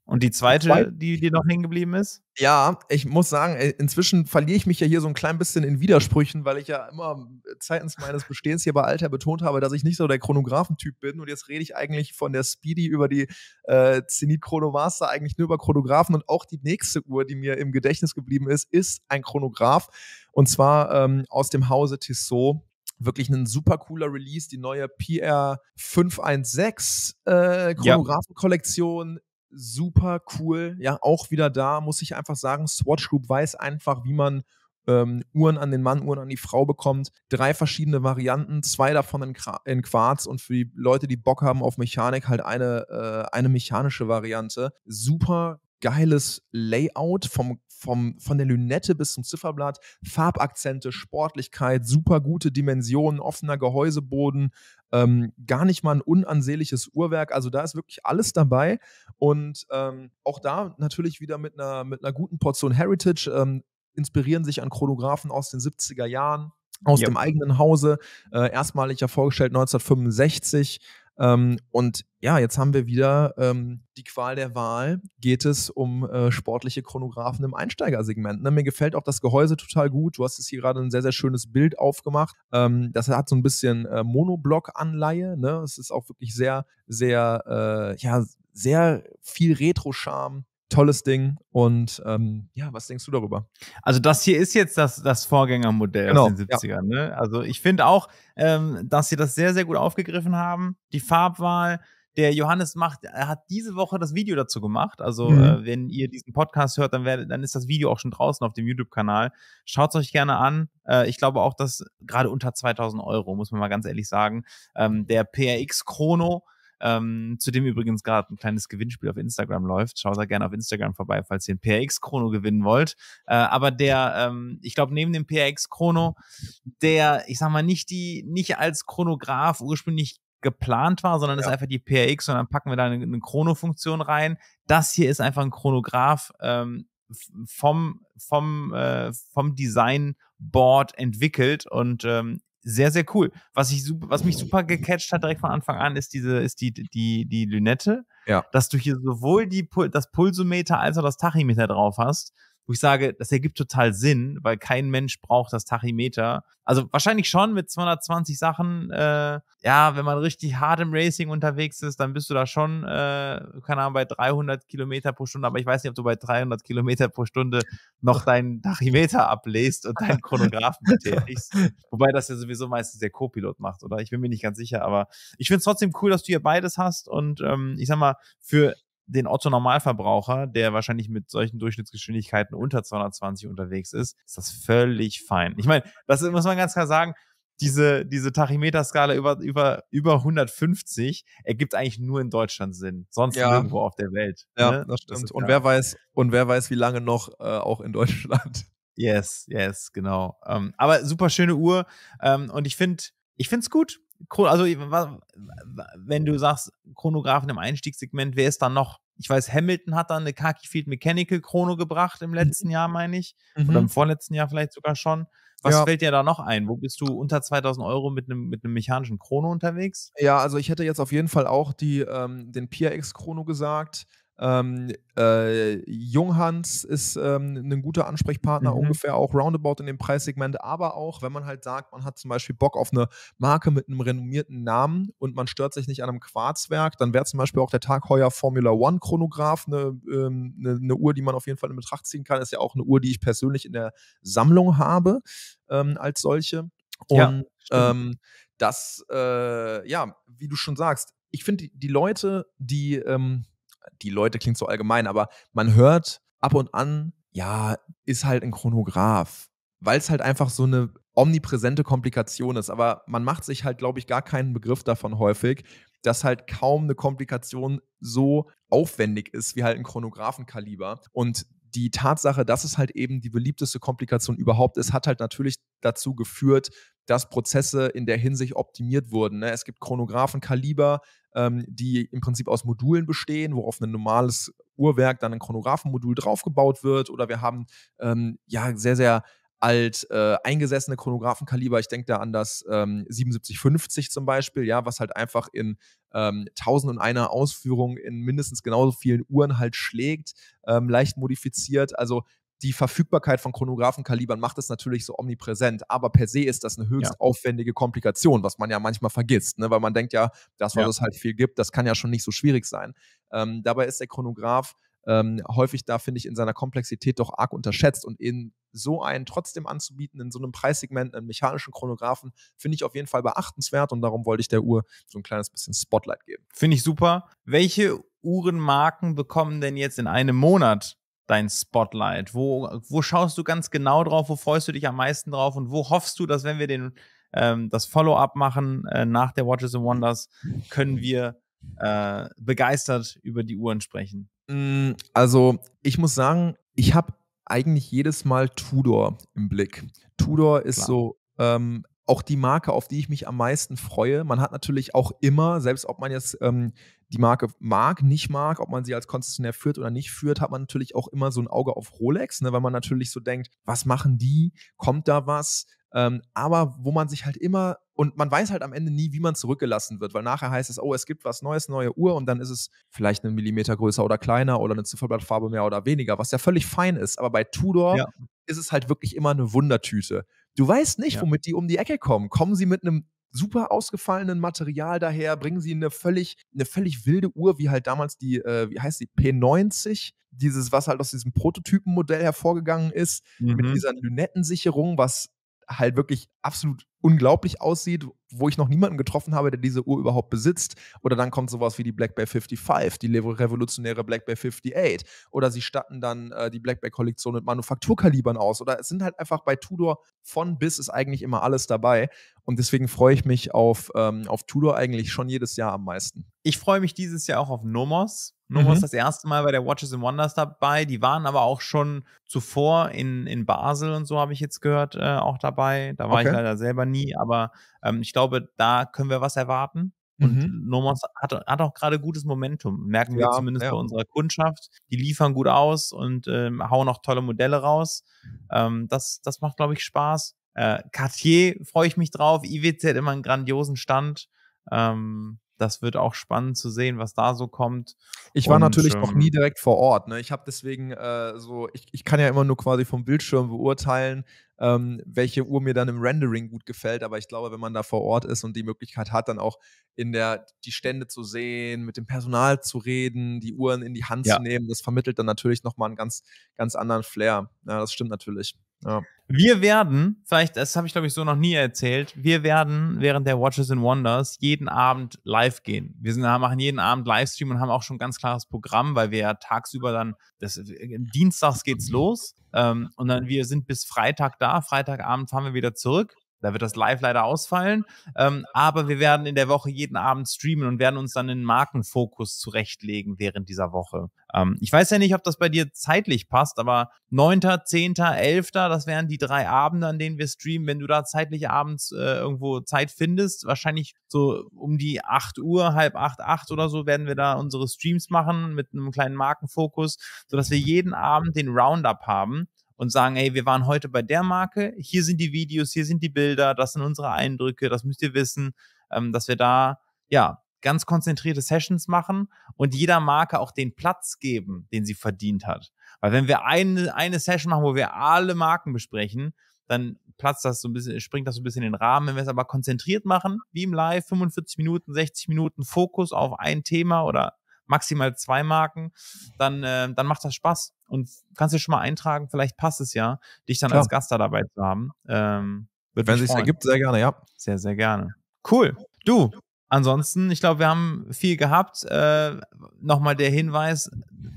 Und die zweite, die dir noch hängen geblieben ist? Ja, ich muss sagen, äh, inzwischen verliere ich mich ja hier so ein klein bisschen in Widersprüchen, weil ich ja immer äh, seitens meines Bestehens hier bei Alter betont habe, dass ich nicht so der Chronographentyp bin. Und jetzt rede ich eigentlich von der Speedy über die äh, Zenit Master, eigentlich nur über Chronographen. Und auch die nächste Uhr, die mir im Gedächtnis geblieben ist, ist ein Chronograph. Und zwar ähm, aus dem Hause Tissot wirklich ein super cooler Release, die neue PR 516 äh, Chronographenkollektion super cool. Ja, auch wieder da, muss ich einfach sagen, Swatch Group weiß einfach, wie man ähm, Uhren an den Mann, Uhren an die Frau bekommt. Drei verschiedene Varianten, zwei davon in, in, Quarz und für die Leute, die Bock haben auf Mechanik, halt eine, äh, eine mechanische Variante. Super geiles Layout vom, vom, von der Lünette bis zum Zifferblatt, Farbakzente, Sportlichkeit, super gute Dimensionen, offener Gehäuseboden, ähm, gar nicht mal ein unansehnliches Uhrwerk. Also da ist wirklich alles dabei. Und ähm, auch da natürlich wieder mit einer, mit einer guten Portion Heritage, ähm, inspirieren sich an Chronographen aus den 70er Jahren. Aus yep. dem eigenen Hause, äh, erstmalig ja vorgestellt 1965. Ähm, und ja, jetzt haben wir wieder ähm, die Qual der Wahl. Geht es um äh, sportliche Chronographen im Einsteigersegment? Ne? Mir gefällt auch das Gehäuse total gut. Du hast es hier gerade ein sehr, sehr schönes Bild aufgemacht. Ähm, das hat so ein bisschen äh, Monoblock-Anleihe. Ne? Es ist auch wirklich sehr, sehr, äh, ja, sehr viel Retro-Charme tolles Ding. Und ähm, ja, was denkst du darüber? Also, das hier ist jetzt das, das Vorgängermodell genau, aus den 70ern. Ja. Ne? Also, ich finde auch, ähm, dass sie das sehr, sehr gut aufgegriffen haben. Die Farbwahl. Der Johannes macht, er hat diese Woche das Video dazu gemacht. Also, mhm. äh, wenn ihr diesen Podcast hört, dann, werdet, dann ist das Video auch schon draußen auf dem YouTube-Kanal. Schaut es euch gerne an. Äh, ich glaube auch, dass gerade unter 2000 Euro, muss man mal ganz ehrlich sagen, ähm, der PRX Chrono, ähm, zu dem übrigens gerade ein kleines Gewinnspiel auf Instagram läuft. Schaut da gerne auf Instagram vorbei, falls ihr ein PRX-Chrono gewinnen wollt. Äh, aber der, ähm, ich glaube, neben dem PRX-Chrono, der, ich sag mal, nicht die, nicht als Chronograph ursprünglich geplant war, sondern ja. ist einfach die PRX und dann packen wir da eine, eine Chrono-Funktion rein. Das hier ist einfach ein Chronograph ähm, vom, vom, äh, vom Design Board entwickelt und ähm, sehr, sehr cool. Was, ich, super, was mich super gecatcht hat direkt von Anfang an, ist diese, ist die, die, die Lünette. Ja. Dass du hier sowohl die, das Pulsometer als auch das Tachymeter drauf hast wo ich sage, das ergibt total Sinn, weil kein Mensch braucht das Tachymeter. Also wahrscheinlich schon mit 220 Sachen. Äh, ja, wenn man richtig hart im Racing unterwegs ist, dann bist du da schon, äh, keine Ahnung, bei 300 Kilometer pro Stunde. Aber ich weiß nicht, ob du bei 300 Kilometer pro Stunde noch deinen Tachymeter ablässt und deinen Chronographen betätigst. Wobei das ja sowieso meistens der Co-Pilot macht, oder? Ich bin mir nicht ganz sicher, aber ich finde es trotzdem cool, dass du hier beides hast. Und ähm, ich sag mal, für den Otto Normalverbraucher, der wahrscheinlich mit solchen Durchschnittsgeschwindigkeiten unter 220 unterwegs ist, ist das völlig fein. Ich meine, das muss man ganz klar sagen, diese, diese Tachymeterskala über, über, über 150 ergibt eigentlich nur in Deutschland Sinn, sonst ja. nirgendwo auf der Welt. Ja, ne? das stimmt. Äh, und wer weiß, und wer weiß, wie lange noch äh, auch in Deutschland. Yes, yes, genau. Ähm, aber super schöne Uhr. Ähm, und ich finde, ich finde es gut also wenn du sagst, Chronographen im Einstiegssegment, wer ist dann noch? Ich weiß, Hamilton hat dann eine Kaki Field Mechanical Chrono gebracht im mhm. letzten Jahr, meine ich. Mhm. Oder im vorletzten Jahr vielleicht sogar schon. Was ja. fällt dir da noch ein? Wo bist du unter 2000 Euro mit einem mit einem mechanischen Chrono unterwegs? Ja, also ich hätte jetzt auf jeden Fall auch die, ähm, den PRX Chrono gesagt. Ähm, äh, Junghans ist ähm, ein guter Ansprechpartner, mhm. ungefähr auch roundabout in dem Preissegment, aber auch, wenn man halt sagt, man hat zum Beispiel Bock auf eine Marke mit einem renommierten Namen und man stört sich nicht an einem Quarzwerk, dann wäre zum Beispiel auch der Tag heuer Formula One Chronograph eine, ähm, eine, eine, Uhr, die man auf jeden Fall in Betracht ziehen kann. Ist ja auch eine Uhr, die ich persönlich in der Sammlung habe ähm, als solche. Und ja, ähm, das, äh, ja, wie du schon sagst, ich finde, die, die, Leute, die ähm, die Leute klingt so allgemein, aber man hört ab und an, ja, ist halt ein Chronograph, weil es halt einfach so eine omnipräsente Komplikation ist. Aber man macht sich halt, glaube ich, gar keinen Begriff davon häufig, dass halt kaum eine Komplikation so aufwendig ist wie halt ein Chronographenkaliber. Und die Tatsache, dass es halt eben die beliebteste Komplikation überhaupt ist, hat halt natürlich dazu geführt, dass Prozesse in der Hinsicht optimiert wurden. Ne? Es gibt Chronographenkaliber, ähm, die im Prinzip aus Modulen bestehen, worauf ein normales Uhrwerk dann ein Chronographenmodul draufgebaut wird. Oder wir haben ähm, ja sehr, sehr alt äh, eingesessene Chronographenkaliber. Ich denke da an das ähm, 7750 zum Beispiel, ja, was halt einfach in ähm, 1000 und einer Ausführung in mindestens genauso vielen Uhren halt schlägt, ähm, leicht modifiziert. Also die Verfügbarkeit von Chronographenkalibern macht es natürlich so omnipräsent, aber per se ist das eine höchst ja. aufwendige Komplikation, was man ja manchmal vergisst, ne? weil man denkt ja, das, was ja. es halt viel gibt, das kann ja schon nicht so schwierig sein. Ähm, dabei ist der Chronograph ähm, häufig da, finde ich, in seiner Komplexität doch arg unterschätzt. Und in so einen trotzdem anzubieten, in so einem Preissegment, einen mechanischen Chronographen, finde ich auf jeden Fall beachtenswert und darum wollte ich der Uhr so ein kleines bisschen Spotlight geben. Finde ich super. Welche Uhrenmarken bekommen denn jetzt in einem Monat dein Spotlight? Wo, wo schaust du ganz genau drauf? Wo freust du dich am meisten drauf? Und wo hoffst du, dass wenn wir den, ähm, das Follow-up machen äh, nach der Watches and Wonders, können wir äh, begeistert über die Uhren sprechen? Mm, also ich muss sagen, ich habe eigentlich jedes Mal Tudor im Blick. Tudor ist Klar. so ähm, auch die Marke, auf die ich mich am meisten freue. Man hat natürlich auch immer, selbst ob man jetzt ähm, die Marke mag, nicht mag, ob man sie als Konzessionär führt oder nicht führt, hat man natürlich auch immer so ein Auge auf Rolex, ne, weil man natürlich so denkt, was machen die? Kommt da was? Ähm, aber wo man sich halt immer und man weiß halt am Ende nie, wie man zurückgelassen wird, weil nachher heißt es, oh, es gibt was Neues, neue Uhr und dann ist es vielleicht einen Millimeter größer oder kleiner oder eine Zifferblattfarbe mehr oder weniger, was ja völlig fein ist. Aber bei Tudor ja. ist es halt wirklich immer eine Wundertüte. Du weißt nicht, ja. womit die um die Ecke kommen. Kommen sie mit einem super ausgefallenen Material daher, bringen sie eine völlig, eine völlig wilde Uhr, wie halt damals die, äh, wie heißt die, P90, dieses, was halt aus diesem Prototypenmodell hervorgegangen ist, mhm. mit dieser Lünettensicherung, was halt wirklich absolut unglaublich aussieht, wo ich noch niemanden getroffen habe, der diese Uhr überhaupt besitzt. Oder dann kommt sowas wie die Black Bear 55, die revolutionäre Black Bear 58. Oder sie statten dann äh, die Black Bear Kollektion mit Manufakturkalibern aus. Oder es sind halt einfach bei Tudor von bis ist eigentlich immer alles dabei. Und deswegen freue ich mich auf, ähm, auf Tudor eigentlich schon jedes Jahr am meisten. Ich freue mich dieses Jahr auch auf Nomos. Nomos mhm. das erste Mal bei der Watches and Wonders dabei. Die waren aber auch schon zuvor in, in Basel und so habe ich jetzt gehört äh, auch dabei. Da war okay. ich leider selber nie, aber ähm, ich glaube, da können wir was erwarten. Und mhm. Nomos hat, hat auch gerade gutes Momentum, merken ja, wir zumindest ja. bei unserer Kundschaft. Die liefern gut aus und ähm, hauen auch tolle Modelle raus. Ähm, das, das macht, glaube ich, Spaß. Äh, Cartier freue ich mich drauf. IWZ hat immer einen grandiosen Stand. Ähm, das wird auch spannend zu sehen, was da so kommt. Ich war und, natürlich noch nie ähm, direkt vor Ort. Ne? Ich habe deswegen äh, so, ich, ich kann ja immer nur quasi vom Bildschirm beurteilen, ähm, welche Uhr mir dann im Rendering gut gefällt. Aber ich glaube, wenn man da vor Ort ist und die Möglichkeit hat, dann auch in der die Stände zu sehen, mit dem Personal zu reden, die Uhren in die Hand ja. zu nehmen, das vermittelt dann natürlich nochmal einen ganz, ganz anderen Flair. Ja, das stimmt natürlich. Ja. Wir werden, vielleicht, das habe ich glaube ich so noch nie erzählt, wir werden während der Watches and Wonders jeden Abend live gehen. Wir sind, machen jeden Abend Livestream und haben auch schon ein ganz klares Programm, weil wir ja tagsüber dann, das, äh, dienstags geht's los ähm, und dann wir sind bis Freitag da, Freitagabend fahren wir wieder zurück da wird das live leider ausfallen. Ähm, aber wir werden in der Woche jeden Abend streamen und werden uns dann den Markenfokus zurechtlegen während dieser Woche. Ähm, ich weiß ja nicht, ob das bei dir zeitlich passt, aber 9., 10., 11., das wären die drei Abende, an denen wir streamen. Wenn du da zeitlich abends äh, irgendwo Zeit findest, wahrscheinlich so um die 8 Uhr, halb 8, 8 oder so, werden wir da unsere Streams machen mit einem kleinen Markenfokus, sodass wir jeden Abend den Roundup haben und sagen, hey, wir waren heute bei der Marke, hier sind die Videos, hier sind die Bilder, das sind unsere Eindrücke, das müsst ihr wissen, ähm, dass wir da, ja, ganz konzentrierte Sessions machen und jeder Marke auch den Platz geben, den sie verdient hat. Weil wenn wir eine, eine Session machen, wo wir alle Marken besprechen, dann platzt das so ein bisschen, springt das so ein bisschen in den Rahmen. Wenn wir es aber konzentriert machen, wie im Live, 45 Minuten, 60 Minuten Fokus auf ein Thema oder maximal zwei Marken, dann, äh, dann macht das Spaß. Und kannst du schon mal eintragen, vielleicht passt es ja, dich dann Klar. als Gast da dabei zu haben. Ähm, Wenn es sich ergibt, sehr gerne, ja. Sehr, sehr gerne. Cool. Du, ansonsten, ich glaube, wir haben viel gehabt. Äh, Nochmal der Hinweis: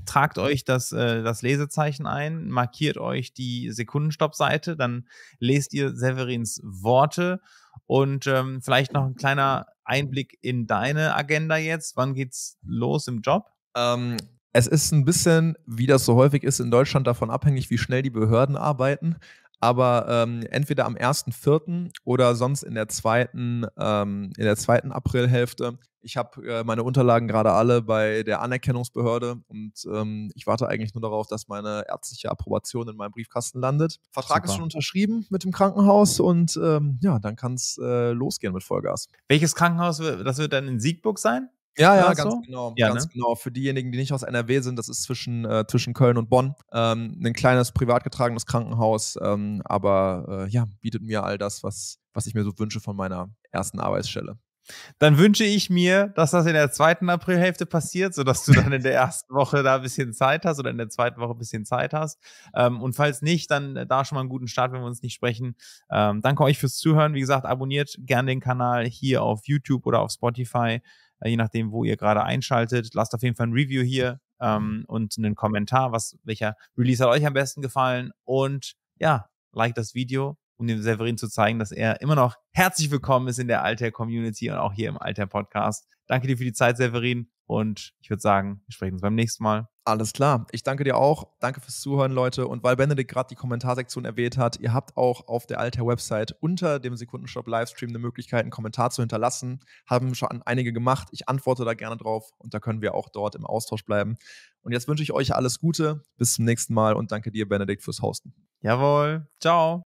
tragt euch das, äh, das Lesezeichen ein, markiert euch die Sekundenstoppseite, dann lest ihr Severins Worte. Und ähm, vielleicht noch ein kleiner Einblick in deine Agenda jetzt? Wann geht's los im Job? Ähm, es ist ein bisschen, wie das so häufig ist in Deutschland, davon abhängig, wie schnell die Behörden arbeiten. Aber ähm, entweder am 1.4. oder sonst in der zweiten, ähm, in der zweiten Aprilhälfte ich habe äh, meine Unterlagen gerade alle bei der Anerkennungsbehörde und ähm, ich warte eigentlich nur darauf, dass meine ärztliche Approbation in meinem Briefkasten landet. Vertrag Super. ist schon unterschrieben mit dem Krankenhaus und ähm, ja, dann kann es äh, losgehen mit Vollgas. Welches Krankenhaus, das wird dann in Siegburg sein? Ja, ja, ganz genau. Ja, ganz ne? genau. Für diejenigen, die nicht aus NRW sind, das ist zwischen, äh, zwischen Köln und Bonn. Ähm, ein kleines, privat getragenes Krankenhaus, ähm, aber äh, ja, bietet mir all das, was, was ich mir so wünsche von meiner ersten Arbeitsstelle. Dann wünsche ich mir, dass das in der zweiten Aprilhälfte passiert, sodass du dann in der ersten Woche da ein bisschen Zeit hast oder in der zweiten Woche ein bisschen Zeit hast. Ähm, und falls nicht, dann äh, da schon mal einen guten Start, wenn wir uns nicht sprechen. Ähm, danke euch fürs Zuhören. Wie gesagt, abonniert gern den Kanal hier auf YouTube oder auf Spotify, äh, je nachdem, wo ihr gerade einschaltet. Lasst auf jeden Fall ein Review hier ähm, und einen Kommentar, was welcher Release hat euch am besten gefallen. Und ja, like das Video um dem Severin zu zeigen, dass er immer noch herzlich willkommen ist in der Alter-Community und auch hier im Alter-Podcast. Danke dir für die Zeit, Severin. Und ich würde sagen, wir sprechen uns beim nächsten Mal. Alles klar. Ich danke dir auch. Danke fürs Zuhören, Leute. Und weil Benedikt gerade die Kommentarsektion erwähnt hat, ihr habt auch auf der Alter-Website unter dem sekundenshop livestream eine Möglichkeit, einen Kommentar zu hinterlassen. Haben schon einige gemacht. Ich antworte da gerne drauf und da können wir auch dort im Austausch bleiben. Und jetzt wünsche ich euch alles Gute. Bis zum nächsten Mal und danke dir, Benedikt, fürs Hosten. Jawohl. Ciao.